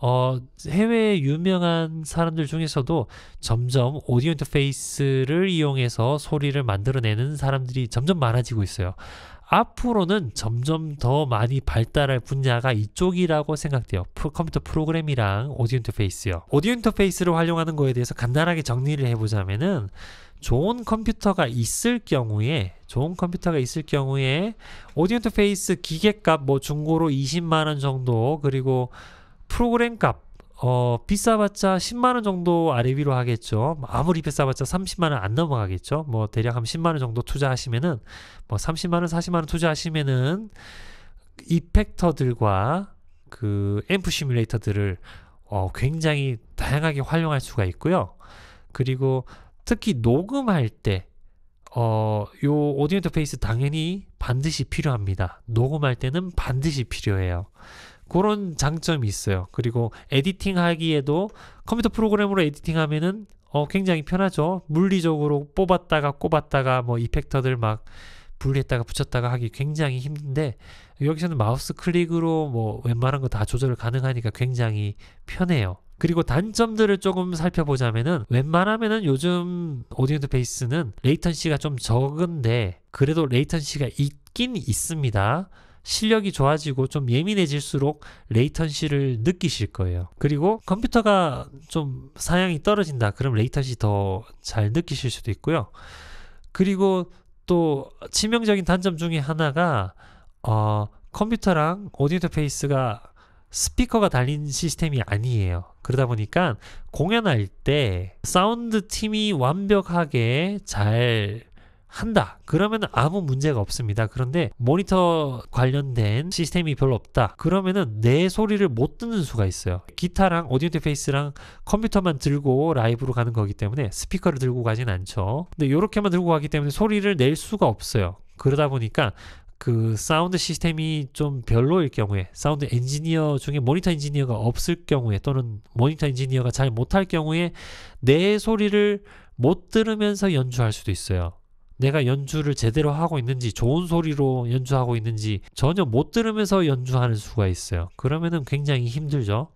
어, 해외 유명한 사람들 중에서도 점점 오디오 인터페이스를 이용해서 소리를 만들어내는 사람들이 점점 많아지고 있어요. 앞으로는 점점 더 많이 발달할 분야가 이쪽이라고 생각돼요. 컴퓨터 프로그램이랑 오디오 인터페이스요. 오디오 인터페이스를 활용하는 거에 대해서 간단하게 정리를 해보자면은 좋은 컴퓨터가 있을 경우에 좋은 컴퓨터가 있을 경우에 오디오 인터페이스 기계값 뭐 중고로 20만 원 정도 그리고 프로그램 값 어, 비싸봤자 10만 원 정도 아래위로 하겠죠. 아무리 비싸봤자 30만 원 안 넘어가겠죠. 뭐 대략 한 10만 원 정도 투자하시면은 뭐 30만 원, 40만 원 투자하시면은 이펙터들과 그 앰프 시뮬레이터들을 어, 굉장히 다양하게 활용할 수가 있고요. 그리고 특히 녹음할 때 어, 요 오디오 인터페이스 당연히 반드시 필요합니다. 녹음할 때는 반드시 필요해요. 그런 장점이 있어요. 그리고 에디팅 하기에도 컴퓨터 프로그램으로 에디팅 하면은 어, 굉장히 편하죠. 물리적으로 뽑았다가 꼽았다가 뭐 이펙터들 막 분리했다가 붙였다가 하기 굉장히 힘든데 여기서는 마우스 클릭으로 뭐 웬만한 거 다 조절 가능하니까 굉장히 편해요. 그리고 단점들을 조금 살펴보자면은 웬만하면은 요즘 오디오 인터페이스는 레이턴시가 좀 적은데 그래도 레이턴시가 있긴 있습니다. 실력이 좋아지고 좀 예민해질수록 레이턴시를 느끼실 거예요. 그리고 컴퓨터가 좀 사양이 떨어진다. 그럼 레이턴시 더 잘 느끼실 수도 있고요. 그리고 또 치명적인 단점 중에 하나가 어, 컴퓨터랑 오디오 인터페이스가 스피커가 달린 시스템이 아니에요. 그러다 보니까 공연할 때 사운드 팀이 완벽하게 잘 한다. 그러면 아무 문제가 없습니다. 그런데 모니터 관련된 시스템이 별로 없다. 그러면은 내 소리를 못 듣는 수가 있어요. 기타랑 오디오 인터페이스랑 컴퓨터만 들고 라이브로 가는 거기 때문에 스피커를 들고 가진 않죠. 근데 이렇게만 들고 가기 때문에 소리를 낼 수가 없어요. 그러다 보니까 그 사운드 시스템이 좀 별로일 경우에 사운드 엔지니어 중에 모니터 엔지니어가 없을 경우에 또는 모니터 엔지니어가 잘 못할 경우에 내 소리를 못 들으면서 연주할 수도 있어요. 내가 연주를 제대로 하고 있는지 좋은 소리로 연주하고 있는지 전혀 못 들으면서 연주하는 수가 있어요. 그러면은 굉장히 힘들죠.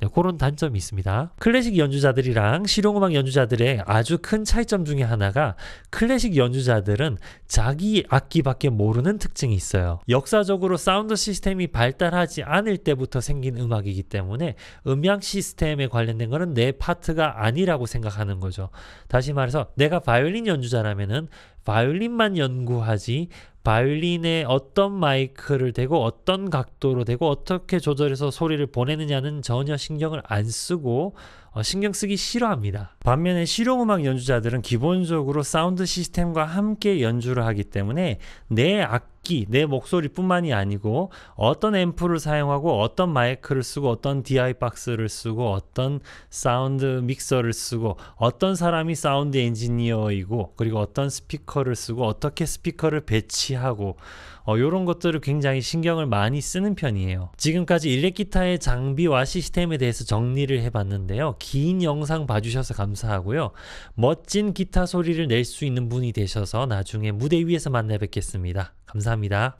네, 그런 단점이 있습니다. 클래식 연주자들이랑 실용음악 연주자들의 아주 큰 차이점 중에 하나가 클래식 연주자들은 자기 악기밖에 모르는 특징이 있어요. 역사적으로 사운드 시스템이 발달하지 않을 때부터 생긴 음악이기 때문에 음향 시스템에 관련된 것은 내 파트가 아니라고 생각하는 거죠. 다시 말해서 내가 바이올린 연주자라면은 바이올린만 연구하지 바이올린에 어떤 마이크를 대고 어떤 각도로 대고 어떻게 조절해서 소리를 보내느냐는 전혀 신경을 안 쓰고 어, 신경 쓰기 싫어합니다. 반면에 실용음악 연주자들은 기본적으로 사운드 시스템과 함께 연주를 하기 때문에 내 악기, 내 목소리뿐만이 아니고 어떤 앰프를 사용하고 어떤 마이크를 쓰고 어떤 DI 박스를 쓰고 어떤 사운드 믹서를 쓰고 어떤 사람이 사운드 엔지니어이고 그리고 어떤 스피커를 쓰고 어떻게 스피커를 배치하고 이런 어, 것들을 굉장히 신경을 많이 쓰는 편이에요. 지금까지 일렉기타의 장비와 시스템에 대해서 정리를 해봤는데요. 긴 영상 봐주셔서 감사하고요. 멋진 기타 소리를 낼 수 있는 분이 되셔서 나중에 무대 위에서 만나 뵙겠습니다. 감사합니다.